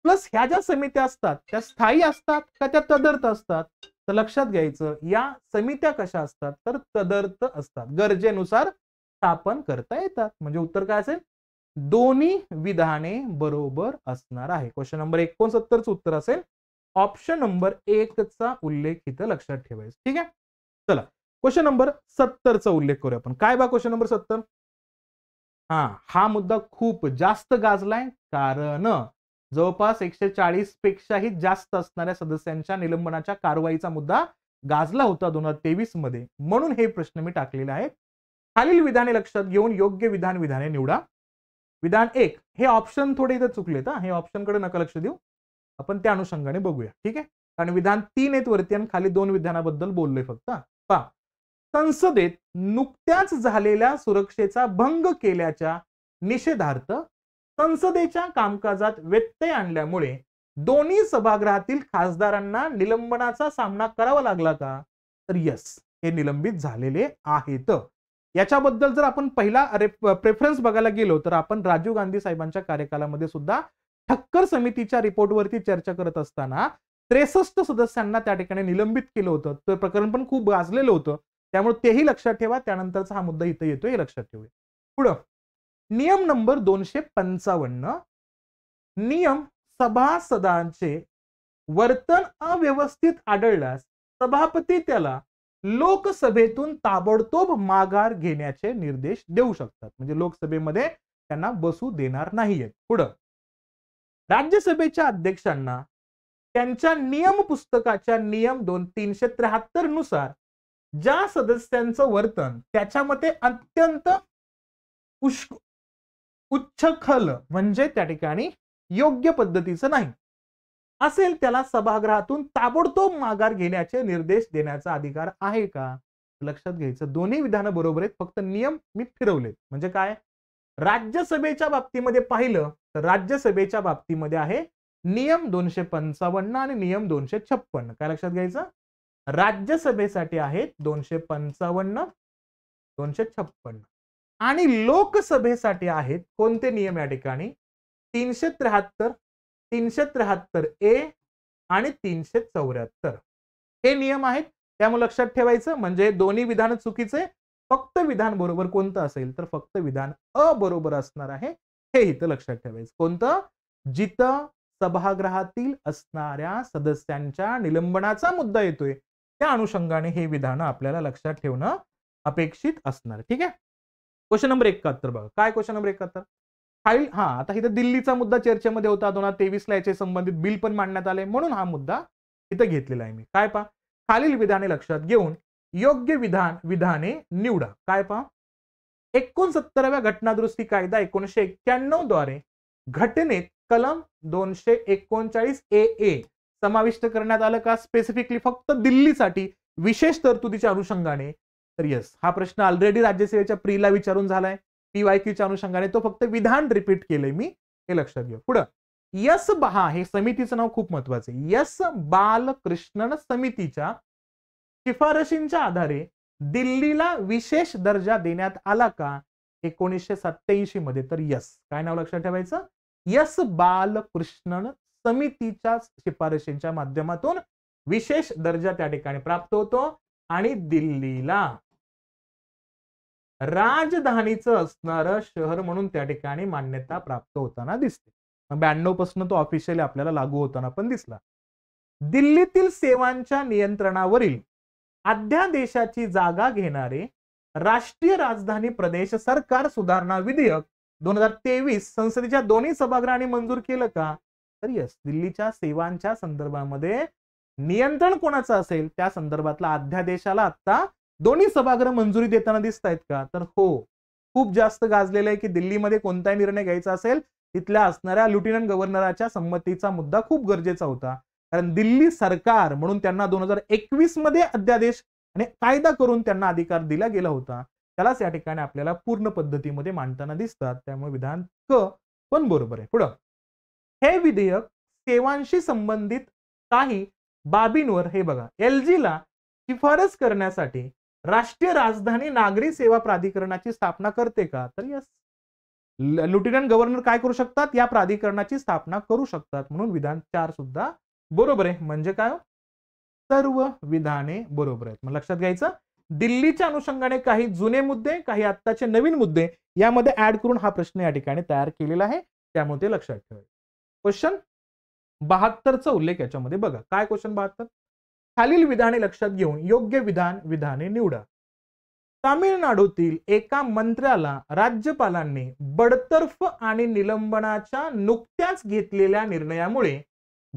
प्लस ह्या ज्या समित्या असतात त्या स्थायी असतात का त्या तदर्थ असतात तर लक्षात घ्यायचं या समित्या कशा असतात तर तदर्थ असतात गरजेनुसार स्थापन करता येतात म्हणजे उत्तर काय असेल दोन्ही विधाने बरोबर असणार आहे क्वेश्चन नंबर एकोणसत्तरचं उत्तर असेल ऑप्शन नंबर चा उल्लेख इथं लक्षात ठेवायचा ठीक आहे चला क्वेश्चन नंबर सत्तरचा उल्लेख करूया आपण काय बा क्वेश्चन नंबर सत्तर हा हा मुद्दा खूप जास्त गाजलाय कारण जवळपास एकशे चाळीस पेक्षाही जास्त असणाऱ्या सदस्यांच्या निलंबनाच्या कारवाईचा मुद्दा गाजला होता दोन हजार तेवीस मध्ये म्हणून हे प्रश्न मी टाकलेले आहेत खालील विधाने लक्षात घेऊन योग्य विधान विधाने निवडा विधान एक हे ऑप्शन थोडे इथं चुकलेत हे ऑप्शनकडे नका लक्ष देऊ आपण त्या अनुषंगाने बघूया ठीक आहे कारण विधान तीन आहेत वरती आणि खाली दोन विधानाबद्दल बोललोय फक्त पा संसदेत नुकत्याच झालेल्या सुरक्षेचा भंग केल्याच्या निषेधार्थ संसदेच्या कामकाजात व्यत्यय आणल्यामुळे दोन्ही सभागृहातील खासदारांना निलंबनाचा सामना करावा लागला का तर यस हे निलंबित झालेले आहेत याच्याबद्दल जर आपण पहिला प्रेफरन्स बघायला गेलो तर आपण राजीव गांधी साहेबांच्या कार्यकालामध्ये सुद्धा ठक्कर समितीच्या रिपोर्टवरती चर्चा करत असताना त्रेसष्ट सदस्यांना त्या ठिकाणी निलंबित केलं होतं तर प्रकरण पण खूप गाजलेलं होतं त्यामुळे तेही लक्षात ठेवा त्यानंतरचा हा मुद्दा इथं येतोय लक्षात ठेवूया पुढं नियम नंबर दोनशे पंचावन्न नियम सभासदांचे वर्तन अव्यवस्थित आढळल्यास सभापती त्याला लोकसभेतून ताबडतोब माघार घेण्याचे निर्देश देऊ शकतात म्हणजे लोकसभेमध्ये त्यांना बसू देणार नाहीयेत पुढं राज्यसभेच्या अध्यक्षांना त्यांच्या नियम पुस्तकाच्या नियम दोन तीनशे त्र्याहत्तर नुसार ज्या सदस्यांचं वर्तन त्याच्यामध्ये अत्यंत उच्च खल म्हणजे त्या ठिकाणी योग्य पद्धतीचं नाही असेल त्याला सभागृहातून ताबडतोब माघार घेण्याचे निर्देश देण्याचा अधिकार आहे का लक्षात घ्यायचं दोन्ही विधान बरोबर आहेत फक्त नियम मी फिरवलेत म्हणजे काय राज्यसभेच्या बाबतीमध्ये पाहिलं तर राज्यसभेच्या बाबतीमध्ये आहे नियम दोनशे पंचावन्न आणि नियम दोनशे छप्पन्न काय लक्षात घ्यायचं राज्यसभेसाठी आहेत दोनशे पंचावन्न दोनशे छप्पन्न आणि लोकसभेसाठी आहेत कोणते नियम या ठिकाणी तीनशे त्र्याहत्तर तीनशे त्र्याहत्तर ए आणि तीनशे चौऱ्याहत्तर हे नियम आहेत त्यामुळे लक्षात ठेवायचं म्हणजे दोन्ही विधान चुकीचे फक्त विधान बरोबर कोणतं असेल तर फक्त विधान अ बरोबर असणार आहे हे इथं लक्षात ठेवायचं कोणतं जिथं सभागृहातील असणाऱ्या सदस्यांच्या निलंबनाचा मुद्दा येतोय त्या अनुषंगाने हे विधान आपल्याला लक्षात ठेवणं अपेक्षित असणार ठीक आहे क्वेश्चन नंबर एकाहत्तर बघा काय क्वेश्चन नंबर एकाहत्तर फाईल हा आता इथं दिल्लीचा मुद्दा चर्चेमध्ये होता दोन हजार तेवीसला याचे संबंधित बिल पण मांडण्यात आले म्हणून हा मुद्दा इथं घेतलेला आहे मी काय पा खालील विधाने लक्षात घेऊन योग्य विधान विधाने निवडा काय पहा एकोणसत्तराव्या घटनादुरुस्ती कायदा एकोणीशे एक्क्याण्णव द्वारे घटनेत कलम दोनशे एकोणचाळीस ए ए समाविष्ट करण्यात आलं का स्पेसिफिकली फक्त दिल्लीसाठी विशेष तरतुदीच्या अनुषंगाने तर यस हा प्रश्न ऑलरेडी राज्यसेवेच्या प्रीला विचारून झालाय पीवाय क्यूच्या अनुषंगाने तो फक्त विधान रिपीट केलंय मी हे लक्षात घेऊ पुढं यस बहा हे समितीचं नाव खूप महत्वाचं आहे यस बालकृष्णन समितीच्या शिफारशींच्या आधारे दिल्लीला विशेष दर्जा देण्यात आला का एकोणीसशे सत्त्याऐंशी मध्ये तर यस काय नाव लक्षात ठेवायचं यस बालकृष्णन समितीच्या शिफारशींच्या माध्यमातून विशेष दर्जा त्या ठिकाणी प्राप्त होतो आणि दिल्लीला राजधानीचं असणार शहर म्हणून त्या ठिकाणी मान्यता प्राप्त होताना दिसते ब्याण्णव पासून तो ऑफिशियली आपल्याला लागू होताना पण दिसला दिल्लीतील सेवांच्या नियंत्रणावरील अध्यादेशाची जागा घेणारे राष्ट्रीय राजधानी प्रदेश सरकार सुधारणा विधेयक दोन हजार तेवीस संसदेच्या दोन्ही सभागृहांनी मंजूर केलं का तर यस दिल्लीच्या सेवांच्या संदर्भामध्ये नियंत्रण कोणाचं असेल त्या संदर्भातला अध्यादेशाला आता दोन्ही सभागृह मंजुरी देताना दिसत आहेत का तर हो खूप जास्त गाजलेलं आहे की दिल्लीमध्ये कोणताही निर्णय घ्यायचा असेल तिथल्या असणाऱ्या ल्युटिनंट गव्हर्नराच्या संमतीचा मुद्दा खूप गरजेचा होता कारण दिल्ली सरकार म्हणून त्यांना दोन हजार एकवीस मध्ये अध्यादेश आणि कायदा करून त्यांना अधिकार दिला गेला होता त्यालाच या ठिकाणी आपल्याला पूर्ण पद्धतीमध्ये मांडताना दिसतात त्यामुळे विधान क पण बरोबर आहे पुढं हे विधेयक सेवांशी संबंधित काही बाबींवर हे बघा एल ला शिफारस करण्यासाठी राष्ट्रीय राजधानी नागरी सेवा प्राधिकरणाची स्थापना करते का तर यस लुटिनंट गव्हर्नर काय करू शकतात या प्राधिकरणाची स्थापना करू शकतात म्हणून विधान चार सुद्धा बरोबर आहे म्हणजे काय हो? सर्व विधाने बरोबर आहेत मग लक्षात घ्यायचं दिल्लीच्या अनुषंगाने काही जुने मुद्दे काही आत्ताचे नवीन मुद्दे यामध्ये ऍड करून हा प्रश्न या ठिकाणी तयार केलेला आहे त्यामुळे ते लक्षात ठेवा क्वेश्चन बहात्तरचा उल्लेख याच्यामध्ये बघा काय क्वेश्चन बहात्तर खालील विधाने लक्षात घेऊन योग्य विधान विधाने निवडा तामिळनाडूतील एका मंत्र्याला राज्यपालांनी बडतर्फ आणि निलंबनाच्या नुकत्याच घेतलेल्या निर्णयामुळे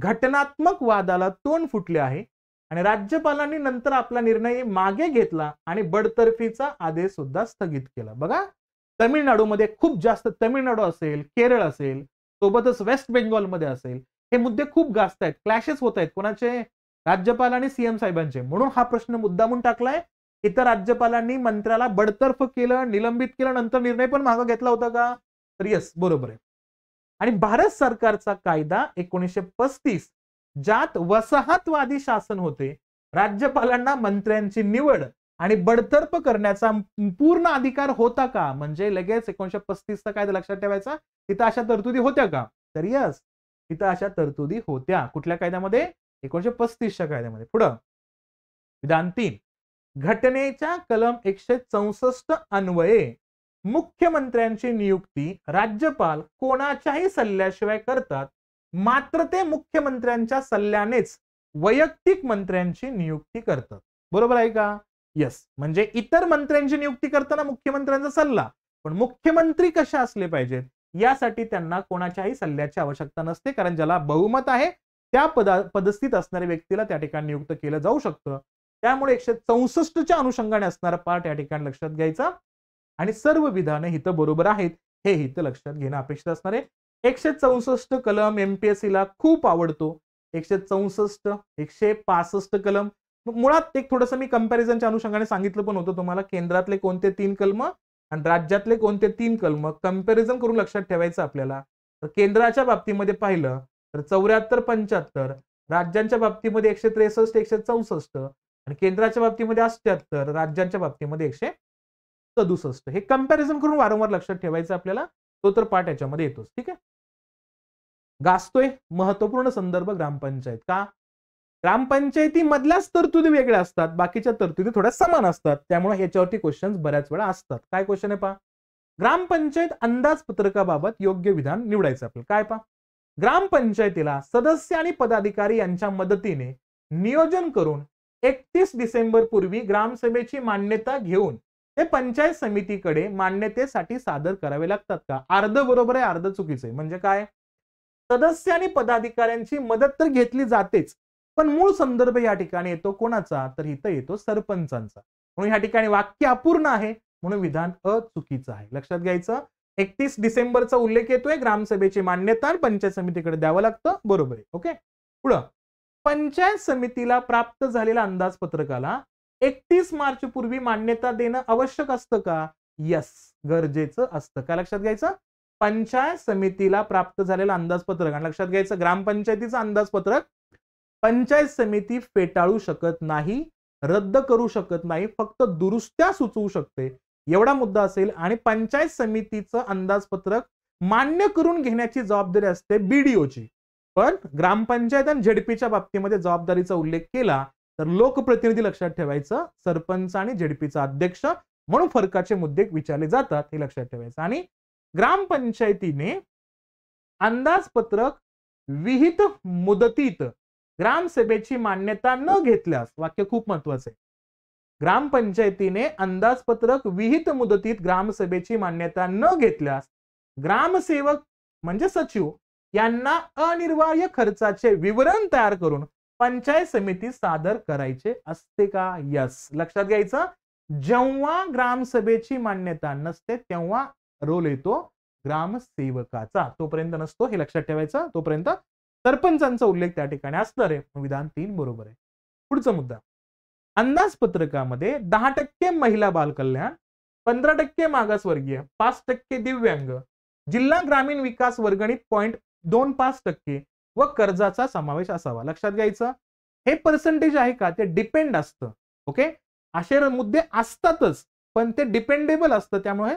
घटनात्मक वादाला तोंड फुटले आहे आणि राज्यपालांनी नंतर आपला निर्णय मागे घेतला आणि बडतर्फीचा आदेश सुद्धा स्थगित केला बघा तमिळनाडूमध्ये खूप जास्त तमिळनाडू असेल केरळ असेल सोबतच वेस्ट बेंगॉलमध्ये असेल हे मुद्दे खूप जास्त आहेत क्लॅशेस होत आहेत कोणाचे राज्यपाल आणि सीएम साहेबांचे म्हणून हा प्रश्न मुद्दामून टाकलाय इतर राज्यपालांनी मंत्र्याला बडतर्फ केलं निलंबित केलं नंतर निर्णय पण मागं घेतला होता का तर यस बरोबर आहे आणि भारत सरकारचा कायदा एकोणीसशे पस्तीस ज्यात वसाहतवादी शासन होते राज्यपालांना मंत्र्यांची निवड आणि बडतर्फ करण्याचा पूर्ण अधिकार होता का म्हणजे लगेच एकोणीशे पस्तीसचा कायदा लक्षात ठेवायचा तिथं अशा तरतुदी होत्या का तर यस तिथं अशा तरतुदी होत्या कुठल्या कायद्यामध्ये एकोणीशे पस्तीसच्या कायद्यामध्ये पुढं विधान तीन घटनेच्या कलम एकशे चौसष्ट अन्वये मुख्यमंत्र्यांची नियुक्ती राज्यपाल कोणाच्याही सल्ल्याशिवाय करतात मात्र ते मुख्यमंत्र्यांच्या सल्ल्यानेच वैयक्तिक मंत्र्यांची नियुक्ती करतात बरोबर आहे का यस म्हणजे इतर मंत्र्यांची नियुक्ती करताना मुख्यमंत्र्यांचा सल्ला पण मुख्यमंत्री कशा असले पाहिजेत यासाठी त्यांना कोणाच्याही सल्ल्याची आवश्यकता नसते कारण ज्याला बहुमत आहे त्या पदा पदस्थित असणाऱ्या व्यक्तीला त्या ठिकाणी नियुक्त केलं जाऊ शकतं त्यामुळे एकशे चौसष्टच्या अनुषंगाने असणारा पार्ट या ठिकाणी लक्षात घ्यायचा आणि सर्व विधानं हिथं बरोबर आहेत हे हिथं लक्षात घेणं अपेक्षित असणार आहे एकशे चौसष्ट कलम ला खूप आवडतो एकशे चौसष्ट एकशे पासष्ट कलम मुळात एक थोडस मी कंपॅरिझनच्या अनुषंगाने सांगितलं पण होतं तुम्हाला केंद्रातले कोणते तीन कलम आणि राज्यातले कोणते तीन कलम कंपॅरिझन करून लक्षात ठेवायचं आपल्याला तर केंद्राच्या बाबतीमध्ये पाहिलं तर चौऱ्याहत्तर पंच्याहत्तर राज्यांच्या बाबतीमध्ये एकशे त्रेसष्ट एकशे चौसष्ट आणि केंद्राच्या बाबतीमध्ये अष्ट्याहत्तर राज्यांच्या बाबतीमध्ये एकशे सदुसष्ट हे कम्पॅरिझन करून वारंवार लक्षात ठेवायचं आपल्याला तो तर पाठ याच्यामध्ये येतोच ठीक आहे गाजतोय महत्वपूर्ण संदर्भ ग्रामपंचायत का ग्रामपंचायतीमधल्याच तरतुदी वेगळ्या असतात बाकीच्या तरतुदी थोड्या समान असतात त्यामुळे ह्याच्यावरती क्वेश्चन्स बऱ्याच वेळा असतात काय क्वेश्चन आहे पहा ग्रामपंचायत अंदाजपत्रकाबाबत योग्य विधान निवडायचं आपल्याला काय पहा ग्रामपंचायतीला सदस्य आणि पदाधिकारी यांच्या मदतीने नियोजन करून एकतीस डिसेंबर पूर्वी ग्रामसभेची मान्यता घेऊन ते पंचायत समितीकडे मान्यतेसाठी सादर करावे लागतात का अर्ध बरोबर आहे अर्ध चुकीचं आहे म्हणजे काय सदस्य आणि पदाधिकाऱ्यांची मदत तर घेतली जातेच पण मूळ संदर्भ या ठिकाणी येतो कोणाचा तर इथं येतो सरपंचांचा म्हणून या ठिकाणी वाक्य अपूर्ण आहे म्हणून विधान अचुकीचं आहे लक्षात घ्यायचं एकतीस डिसेंबरचा उल्लेख येतोय ग्रामसभेची मान्यता पंचायत समितीकडे द्यावं लागतं बरोबर आहे ओके पुढं पंचायत समितीला प्राप्त झालेल्या अंदाजपत्रकाला एकतीस मार्च पूर्वी मान्यता देणं आवश्यक असतं का यस गरजेचं असतं काय लक्षात घ्यायचं पंचायत समितीला प्राप्त झालेलं अंदाजपत्रक आणि लक्षात घ्यायचं ग्रामपंचायतीचं अंदाजपत्रक पंचायत समिती फेटाळू शकत नाही रद्द करू शकत नाही फक्त दुरुस्त्या सुचवू शकते एवढा मुद्दा असेल आणि पंचायत समितीचं अंदाजपत्रक मान्य करून घेण्याची जबाबदारी असते बीडीओची पण ग्रामपंचायत आणि झेडपीच्या बाबतीमध्ये जबाबदारीचा उल्लेख केला तर लोकप्रतिनिधी लक्षात ठेवायचं सरपंच आणि झेडपीचा अध्यक्ष म्हणून फरकाचे मुद्दे विचारले जातात हे लक्षात ठेवायचं आणि ग्रामपंचायतीने अंदाजपत्रक विहित मुदतीत ग्रामसभेची मान्यता न घेतल्यास वाक्य खूप महत्वाचं आहे ग्रामपंचायतीने अंदाजपत्रक विहित मुदतीत ग्रामसभेची मान्यता न घेतल्यास ग्रामसेवक म्हणजे सचिव यांना अनिर्वाह्य खर्चाचे विवरण तयार करून पंचायत समिती सादर करायचे असते का यस लक्षात घ्यायचं जेव्हा ग्रामसभेची मान्यता नसते तेव्हा रोल येतो ग्रामसेवकाचा तोपर्यंत नसतो हे लक्षात ठेवायचं तोपर्यंत सरपंचांचा उल्लेख त्या ठिकाणी असणार आहे विधान तीन बरोबर आहे पुढचा मुद्दा अंदाजपत्रकामध्ये दहा टक्के महिला बालकल्याण पंधरा टक्के मागासवर्गीय पाच टक्के दिव्यांग जिल्हा ग्रामीण विकास वर्गणीत पॉईंट दोन पाच टक्के व कर्जाचा समावेश असावा लक्षात घ्यायचं हे पर्सेंटेज आहे का ते डिपेंड असतं ओके असे मुद्दे असतातच पण ते डिपेंडेबल असतं त्यामुळे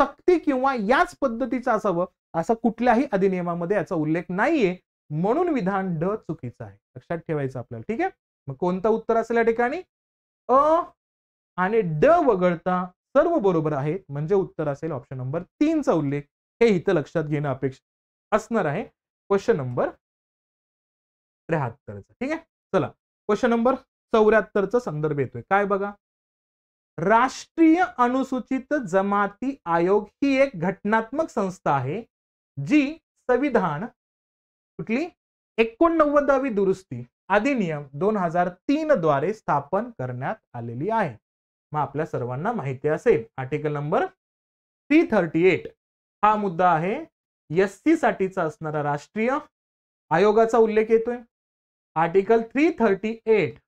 सक्ती किंवा याच पद्धतीचं असावं असा कुठल्याही अधिनियमामध्ये याचा उल्लेख नाहीये म्हणून विधान ड चुकीचं आहे लक्षात ठेवायचं आपल्याला ठीक आहे मग कोणतं उत्तर असेल या ठिकाणी अ आणि ड वगळता सर्व बरोबर आहेत म्हणजे उत्तर असेल ऑप्शन नंबर तीनचा उल्लेख हे इथं लक्षात घेणं अपेक्षित असणार आहे क्वेश्चन नंबर त्र्याहत्तरचा ठीक आहे चला क्वेश्चन नंबर चौऱ्याहत्तरचा संदर्भ येतोय काय बघा राष्ट्रीय अनुसूचित जमाती आयोग ही एक घटनात्मक संस्था आहे जी संविधान कुठली एकोणनव्वदावी दुरुस्ती अधिनियम दोन हजार तीन द्वारे स्थापन करण्यात आलेली आहे मग आपल्या सर्वांना माहिती असेल article number three thirty eight हा मुद्दा आहे एस सी साठीचा असणारा राष्ट्रीय आयोगाचा उल्लेख येतोय article three thirty eight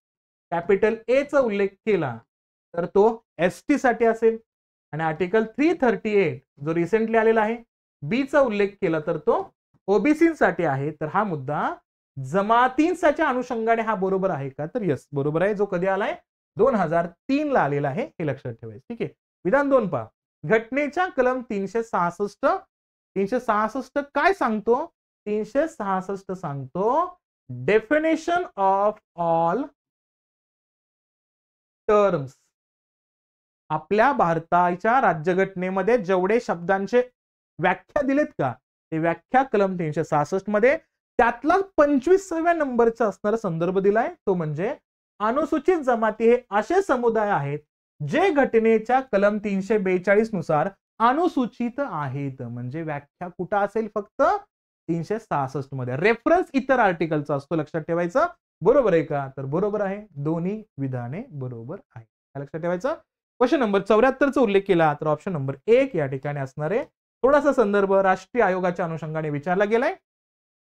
capital A चा उल्लेख केला तर तो एस टी साठी असेल आणि आर्टिकल थ्री थर्टी एट जो रिसेंटली आलेला आहे बी चा उल्लेख केला तर तो साठी आहे तर हा मुद्दा जमातींसाच्या अनुषंगाने हा बरोबर आहे का तर यस बरोबर आहे जो कधी आलाय दोन हजार तीन ला आलेला आहे हे लक्षात ठेवायचं ठीक आहे विधान दोन पहा घटनेच्या कलम तीनशे सहासष्ट तीनशे सहासष्ट काय सांगतो तीनशे सहासष्ट सांगतो डेफिनेशन ऑफ ऑल टर्म्स आपल्या भारताच्या राज्यघटनेमध्ये जेवढे शब्दांचे व्याख्या दिलेत का ते व्याख्या कलम तीनशे सहासष्ट मध्ये त्यातला पंचवीसाव्या नंबरचा असणारा संदर्भ दिलाय तो म्हणजे अनुसूचित जमाती हे असे समुदाय आहेत जे घटनेच्या कलम तीनशे बेचाळीस नुसार अनुसूचित आहेत म्हणजे व्याख्या कुठं असेल फक्त तीनशे सहासष्ट मध्ये रेफरन्स इतर आर्टिकलचा असतो लक्षात ठेवायचं बरोबर आहे का तर बरोबर आहे दोन्ही विधाने बरोबर आहे काय लक्षात ठेवायचं क्वेश्चन नंबर चौऱ्याहत्तरचा उल्लेख केला तर ऑप्शन नंबर एक या ठिकाणी असणारे थोडासा संदर्भ राष्ट्रीय आयोगाच्या अनुषंगाने विचारला गेलाय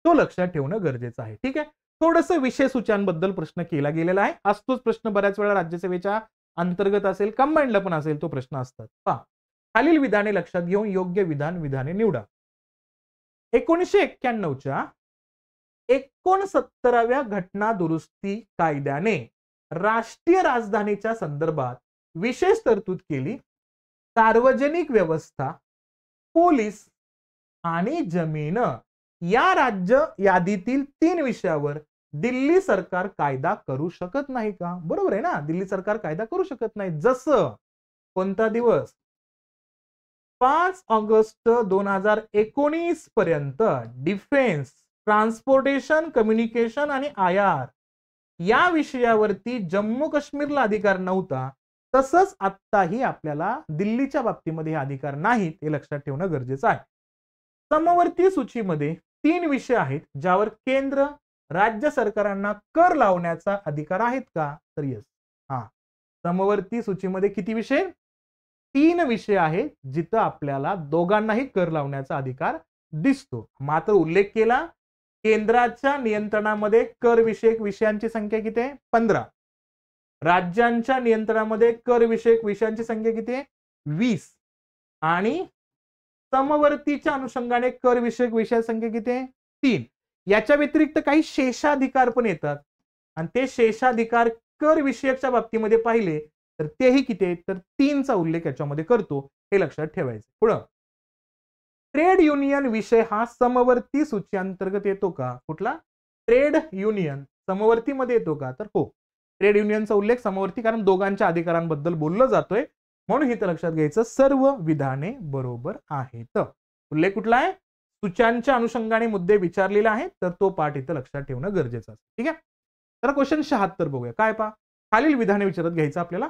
तो लक्षात ठेवणं गरजेचं आहे ठीक आहे थोडस विषय सूचनांबद्दल प्रश्न केला गेलेला आहे असतोच प्रश्न बऱ्याच वेळा राज्यसेवेच्या अंतर्गत असेल कंबाईंडला पण असेल तो प्रश्न असतात पहा खालील विधाने लक्षात घेऊन योग्य विधान विधाने निवडा एकोणीसशे एक्क्याण्णवच्या एकोणसत्तराव्या घटना दुरुस्ती कायद्याने राष्ट्रीय राजधानीच्या संदर्भात विशेष तरतूद केली सार्वजनिक व्यवस्था पोलीस आणि जमीन या राज्य यादीतील तीन विषयावर दिल्ली सरकार कायदा करू शकत नाही का बरोबर आहे ना दिल्ली सरकार कायदा करू शकत नाही जसं कोणता दिवस पाच ऑगस्ट दोन हजार एकोणीस पर्यंत डिफेन्स ट्रान्सपोर्टेशन कम्युनिकेशन आणि आर या विषयावरती जम्मू काश्मीरला अधिकार नव्हता तसंच आत्ताही आपल्याला दिल्लीच्या बाबतीमध्ये अधिकार नाहीत हे लक्षात ठेवणं गरजेचं आहे समवर्ती सूचीमध्ये तीन विषय आहेत ज्यावर केंद्र राज्य सरकारांना कर लावण्याचा अधिकार आहेत का तर यस हा समवर्ती सूचीमध्ये किती विषय तीन विषय आहेत जिथं आपल्याला दोघांनाही कर लावण्याचा अधिकार दिसतो मात्र उल्लेख केला केंद्राच्या नियंत्रणामध्ये कर विषयक विषयांची संख्या किती आहे पंधरा राज्यांच्या नियंत्रणामध्ये कर विषयक विषयांची संख्या किती आहे वीस आणि समवर्तीच्या अनुषंगाने कर विषयक विषय संख्या किती आहे तीन याच्या व्यतिरिक्त काही शेषाधिकार पण येतात आणि ते शेषाधिकार कर विषयकच्या बाबतीमध्ये पाहिले तर तेही किती आहेत तर तीनचा उल्लेख याच्यामध्ये करतो हे लक्षात ठेवायचं पुढं ट्रेड युनियन विषय हा समवर्ती सूची अंतर्गत येतो का कुठला ट्रेड युनियन समवर्तीमध्ये येतो का तर हो ट्रेड युनियनचा उल्लेख समवर्ती कारण दोघांच्या अधिकारांबद्दल बोललं जातोय म्हणून इथं लक्षात घ्यायचं सर्व विधाने बरोबर आहेत उल्लेख कुठला आहे सूचांच्या अनुषंगाने मुद्दे विचारलेले आहेत तर तो पाठ इथं लक्षात ठेवणं गरजेचं असतं ठीक आहे तर क्वेश्चन शहात्तर बघूया काय पा खालील विधाने विचारत घ्यायचं आपल्याला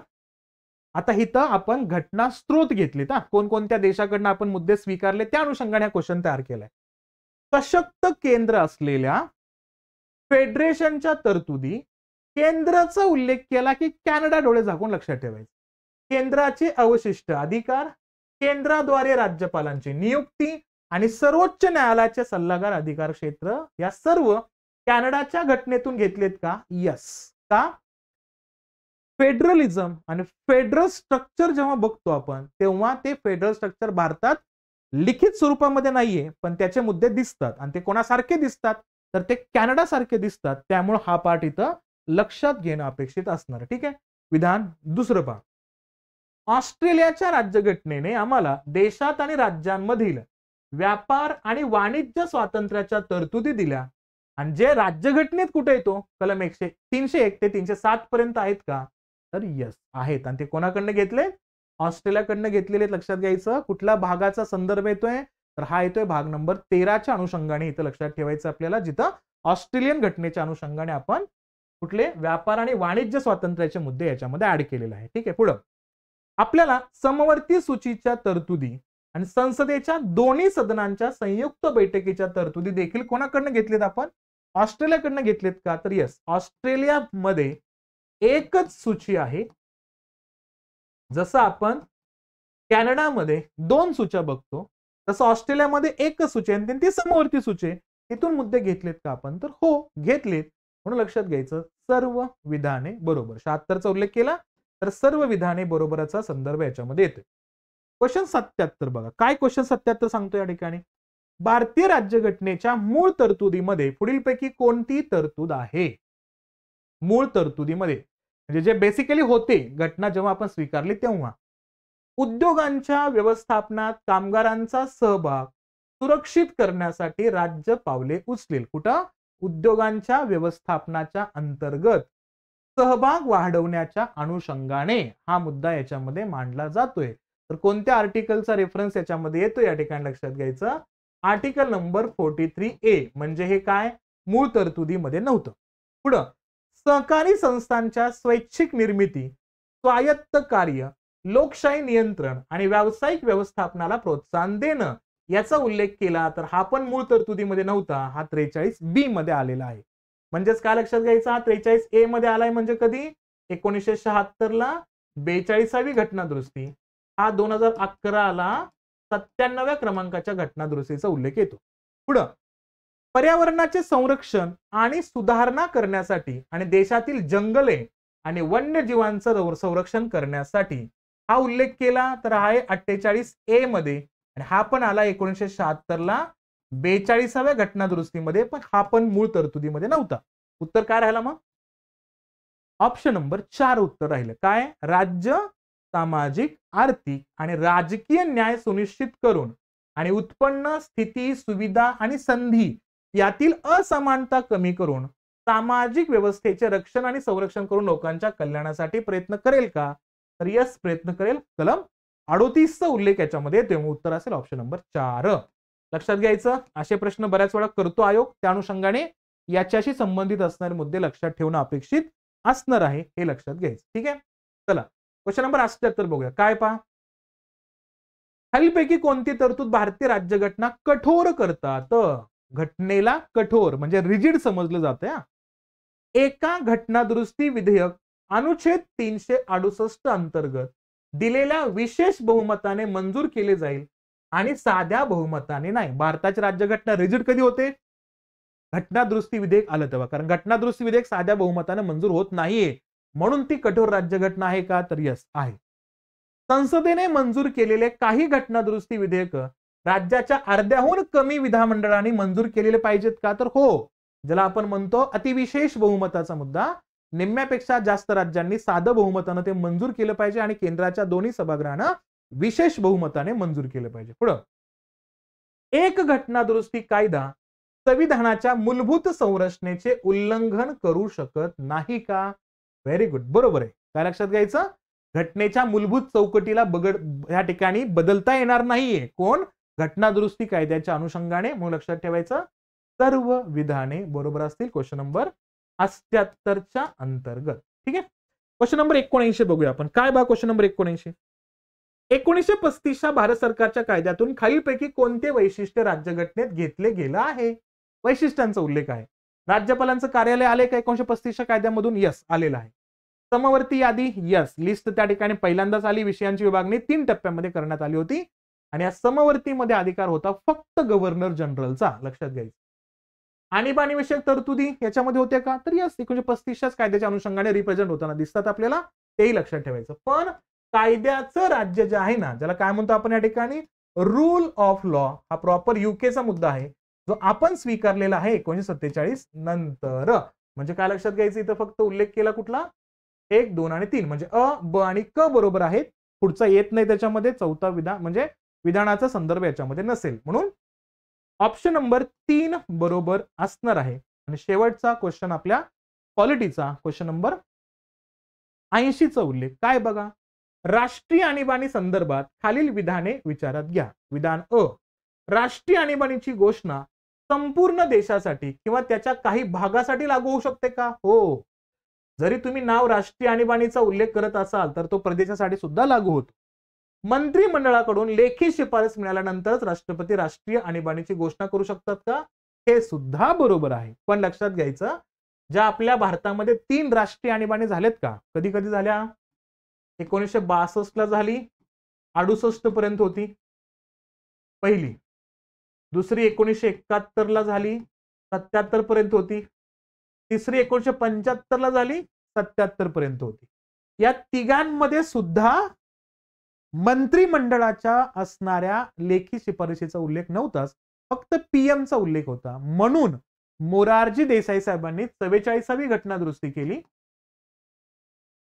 आता इथं आपण घटना स्त्रोत घेतले घेतलेत कोणकोणत्या देशाकडनं आपण मुद्दे स्वीकारले त्या अनुषंगाने हा क्वेश्चन तयार केलाय सशक्त केंद्र असलेल्या फेडरेशनच्या तरतुदी केंद्राचा उल्लेख केला की कॅनडा डोळे झाकून लक्षात ठेवायचं केंद्राचे अवशिष्ट अधिकार केंद्राद्वारे राज्यपालांची नियुक्ती आणि सर्वोच्च न्यायालयाचे सल्लागार अधिकार क्षेत्र या सर्व कॅनडाच्या घटनेतून घेतलेत का यस का फेडरलिझम आणि फेडरल स्ट्रक्चर जेव्हा बघतो आपण तेव्हा ते फेडरल स्ट्रक्चर भारतात लिखित स्वरूपामध्ये नाहीये पण त्याचे मुद्दे दिसतात आणि ते कोणासारखे दिसतात तर ते कॅनडासारखे दिसतात त्यामुळे हा पार्ट इथं लक्षात घेणं अपेक्षित असणार ठीक आहे विधान दुसरं पहा ऑस्ट्रेलियाच्या राज्यघटनेने आम्हाला देशात आणि राज्यांमधील व्यापार आणि वाणिज्य स्वातंत्र्याच्या तरतुदी दिल्या आणि जे राज्यघटनेत कुठे येतो कलम एकशे तीनशे एक ते तीनशे सात पर्यंत आहेत का तर यस आहेत आणि ते कोणाकडनं घेतले ऑस्ट्रेलियाकडनं घेतलेले लक्षात घ्यायचं कुठल्या भागाचा संदर्भ येतोय तर हा येतोय भाग नंबर तेराच्या अनुषंगाने इथं लक्षात ठेवायचं आपल्याला जिथं ऑस्ट्रेलियन घटनेच्या अनुषंगाने आपण कुठले व्यापार आणि वाणिज्य स्वातंत्र्याचे मुद्दे याच्यामध्ये ऍड केलेले आहे ठीक आहे पुढं आपल्याला समवर्ती सूचीच्या तरतुदी आणि संसदेच्या दोन्ही सदनांच्या संयुक्त बैठकीच्या तरतुदी देखील कोणाकडनं घेतलेत आपण ऑस्ट्रेलियाकडनं घेतलेत का तर यस ऑस्ट्रेलियामध्ये एकच सूची आहे जसं आपण कॅनडामध्ये दोन सूच्या बघतो तसं ऑस्ट्रेलियामध्ये एकच सूची आणि ती समवर्ती सूची तिथून मुद्दे घेतलेत का आपण तर हो घेतलेत म्हणून लक्षात घ्यायचं सर्व विधाने बरोबर शहात्तरचा उल्लेख केला तर सर्व विधाने बरोबराचा संदर्भ याच्यामध्ये येतो क्वेश्चन सत्याहत्तर बघा काय क्वेश्चन सत्याहत्तर सांगतो या ठिकाणी भारतीय राज्यघटनेच्या मूळ तरतुदीमध्ये पुढीलपैकी कोणती तरतूद आहे मूळ तरतुदीमध्ये म्हणजे जे बेसिकली होते घटना जेव्हा आपण स्वीकारली तेव्हा उद्योगांच्या व्यवस्थापनात कामगारांचा सहभाग सुरक्षित करण्यासाठी राज्य पावले उचलेल कुठं उद्योगांच्या व्यवस्थापनाच्या अंतर्गत सहभाग वाढवण्याच्या अनुषंगाने हा मुद्दा याच्यामध्ये मांडला जातोय तर कोणत्या आर्टिकलचा रेफरन्स याच्यामध्ये येतो या ठिकाणी लक्षात घ्यायचं article number forty three A म्हणजे हे काय मूळ तरतुदीमध्ये नव्हतं पुढं सहकारी संस्थांच्या स्वैच्छिक निर्मिती स्वायत्त कार्य लोकशाही नियंत्रण आणि व्यावसायिक व्यवस्थापनाला प्रोत्साहन देणं याचा उल्लेख केला तर हा पण मूळ तरतुदीमध्ये नव्हता हा त्रेचाळीस बी मध्ये आलेला आहे म्हणजेच काय लक्षात घ्यायचं हा त्रेचाळीस ए मध्ये आलाय म्हणजे कधी एकोणीसशे ला बेचाळीसावी घटनादुरुस्ती हा दोन हजार अकरा ला सत्त्याण्णव्या क्रमांकाच्या घटनादुरुस्तीचा उल्लेख येतो पुढं पर्यावरणाचे संरक्षण आणि सुधारणा करण्यासाठी आणि देशातील जंगले आणि वन्यजीवांचं संरक्षण करण्यासाठी हा उल्लेख केला तर आहे अठ्ठेचाळीस ए मध्ये आणि हा पण आला एकोणीसशे शहात्तरला बेचाळीसाव्या घटना दुरुस्तीमध्ये पण हा पण मूळ तरतुदीमध्ये नव्हता उत्तर काय राहिला मग ऑप्शन नंबर चार उत्तर राहिलं काय राज्य सामाजिक आर्थिक आणि राजकीय न्याय सुनिश्चित करून आणि उत्पन्न स्थिती सुविधा आणि संधी यातील असमानता कमी करून सामाजिक व्यवस्थेचे रक्षण आणि संरक्षण करून लोकांच्या कल्याणासाठी प्रयत्न करेल का तर यस प्रयत्न करेल कलम अडोतीसचा उल्लेख याच्यामध्ये तेव्हा उत्तर असेल ऑप्शन नंबर चार लक्षात घ्यायचं असे प्रश्न बऱ्याच वेळा करतो आयोग त्या अनुषंगाने याच्याशी संबंधित असणारे मुद्दे लक्षात ठेवणं अपेक्षित असणार आहे हे लक्षात घ्यायचं ठीक आहे चला क्वेश्चन नंबर अष्ट्याहत्तर बघूया काय पहा खालीलपैकी कोणती तरतूद भारतीय राज्यघटना कठोर करतात घटनेला कठोर म्हणजे रिजिड समजलं जात हा एका घटना दुरुस्ती विधेयक अनुच्छेद तीनशे अडुसष्ट अंतर्गत दिलेल्या विशेष बहुमताने मंजूर केले जाईल आणि साध्या बहुमताने नाही भारताची राज्यघटना रिजिट कधी होते घटनादुरुस्ती विधेयक आलं तेव्हा कारण घटनादुरुस्ती विधेयक साध्या बहुमताने मंजूर होत नाहीये म्हणून ती कठोर राज्यघटना आहे का तर यस आहे संसदेने मंजूर केलेले काही घटनादुरुस्ती विधेयक राज्याच्या अर्ध्याहून कमी विधानमंडळाने मंजूर केलेले पाहिजेत का तर हो ज्याला आपण म्हणतो अतिविशेष बहुमताचा मुद्दा निम्म्यापेक्षा जास्त राज्यांनी साधं बहुमतानं ते मंजूर केलं पाहिजे आणि केंद्राच्या दोन्ही सभागृहानं विशेष बहुमताने मंजूर केलं पाहिजे पुढं एक घटना दुरुस्ती कायदा संविधानाच्या मूलभूत संरचनेचे उल्लंघन करू शकत नाही का व्हेरी गुड बरोबर आहे काय लक्षात घ्यायचं घटनेच्या मूलभूत चौकटीला बगड या ठिकाणी बदलता येणार नाहीये कोण घटना दुरुस्ती कायद्याच्या अनुषंगाने म्हणून लक्षात ठेवायचं सर्व विधाने बरोबर असतील क्वेश्चन नंबर अठ्याहत्तरच्या अंतर्गत ठीक आहे क्वेश्चन नंबर एकोणऐंशी बघूया आपण काय बा क्वेश्चन नंबर एकोणऐंशी एकोणीसशे पस्तीसच्या भारत सरकारच्या कायद्यातून खालीलपैकी कोणते वैशिष्ट्य राज्यघटनेत घेतले गेलं आहे वैशिष्ट्यांचा उल्लेख आहे राज्यपालांचं कार्यालय आले का एकोणीशे पस्तीसच्या कायद्यामधून यस आलेलं आहे समवर्ती यादी यस लिस्ट त्या ठिकाणी पहिल्यांदाच आली विषयांची विभागणी तीन टप्प्यामध्ये करण्यात आली होती आणि या समवर्तीमध्ये अधिकार होता फक्त गव्हर्नर जनरलचा लक्षात घ्यायचं आणीबाणीविषयक तरतुदी याच्यामध्ये होत्या का तर यस एकोणीशे पस्तीसच्याच कायद्याच्या अनुषंगाने रिप्रेझेंट होताना दिसतात आपल्याला तेही लक्षात ठेवायचं पण कायद्याचं राज्य जे आहे ना ज्याला काय म्हणतो आपण या ठिकाणी रूल ऑफ लॉ हा प्रॉपर युकेचा मुद्दा आहे जो आपण स्वीकारलेला आहे एकोणीशे सत्तेचाळीस नंतर म्हणजे काय लक्षात घ्यायचं इथं फक्त उल्लेख केला कुठला एक दोन आणि तीन म्हणजे अ ब आणि क बरोबर आहेत पुढचा येत नाही त्याच्यामध्ये चौथा विधान म्हणजे विधानाचा संदर्भ याच्यामध्ये नसेल म्हणून ऑप्शन नंबर तीन बरोबर असणार आहे आणि शेवटचा क्वेश्चन आपल्या क्वालिटीचा क्वेश्चन नंबर ऐंशीचा उल्लेख काय बघा राष्ट्रीय आणीबाणी संदर्भात खालील विधाने विचारात घ्या विधान अ राष्ट्रीय आणीबाणीची घोषणा संपूर्ण देशासाठी किंवा त्याच्या काही भागासाठी लागू होऊ शकते का हो जरी तुम्ही नाव राष्ट्रीय आणीबाणीचा उल्लेख करत असाल तर तो प्रदेशासाठी सुद्धा लागू होतो मंत्रिमंडळाकडून लेखी शिफारस मिळाल्यानंतरच राष्ट्रपती राष्ट्रीय आणीबाणीची घोषणा करू शकतात का हे सुद्धा बरोबर आहे पण लक्षात घ्यायचं ज्या आपल्या भारतामध्ये तीन राष्ट्रीय आणीबाणी झाल्यात का कधी कधी झाल्या एकोणीसशे बासष्टला झाली अडुसष्ट पर्यंत होती पहिली दुसरी एकोणीसशे ला झाली सत्याहत्तर पर्यंत होती तिसरी एकोणीशे पंच्याहत्तर ला झाली सत्याहत्तर पर्यंत होती या तिघांमध्ये सुद्धा मंत्रिमंडळाच्या असणाऱ्या लेखी शिफारशीचा उल्लेख नव्हताच फक्त पीएमचा उल्लेख होता म्हणून मोरारजी देसाई साहेबांनी चव्वेचाळीसावी दुरुस्ती केली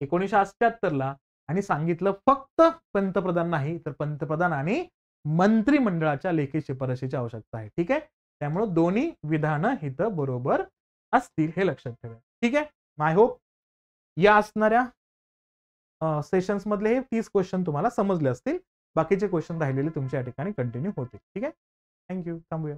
एकोणीसशे अठ्याहत्तरला ला आणि सांगितलं फक्त पंतप्रधान नाही तर पंतप्रधान आणि मंत्रिमंडळाच्या लेखी शिफारशीची आवश्यकता आहे ठीक आहे त्यामुळे दोन्ही विधानं इथं बरोबर असतील हे लक्षात ठेवा ठीक आहे माय होप या असणाऱ्या सेशन्स मधले हे तीस क्वेश्चन तुम्हाला समजले असतील बाकीचे क्वेश्चन राहिलेले तुमच्या या ठिकाणी कंटिन्यू होतील ठीक आहे थँक्यू थांबूया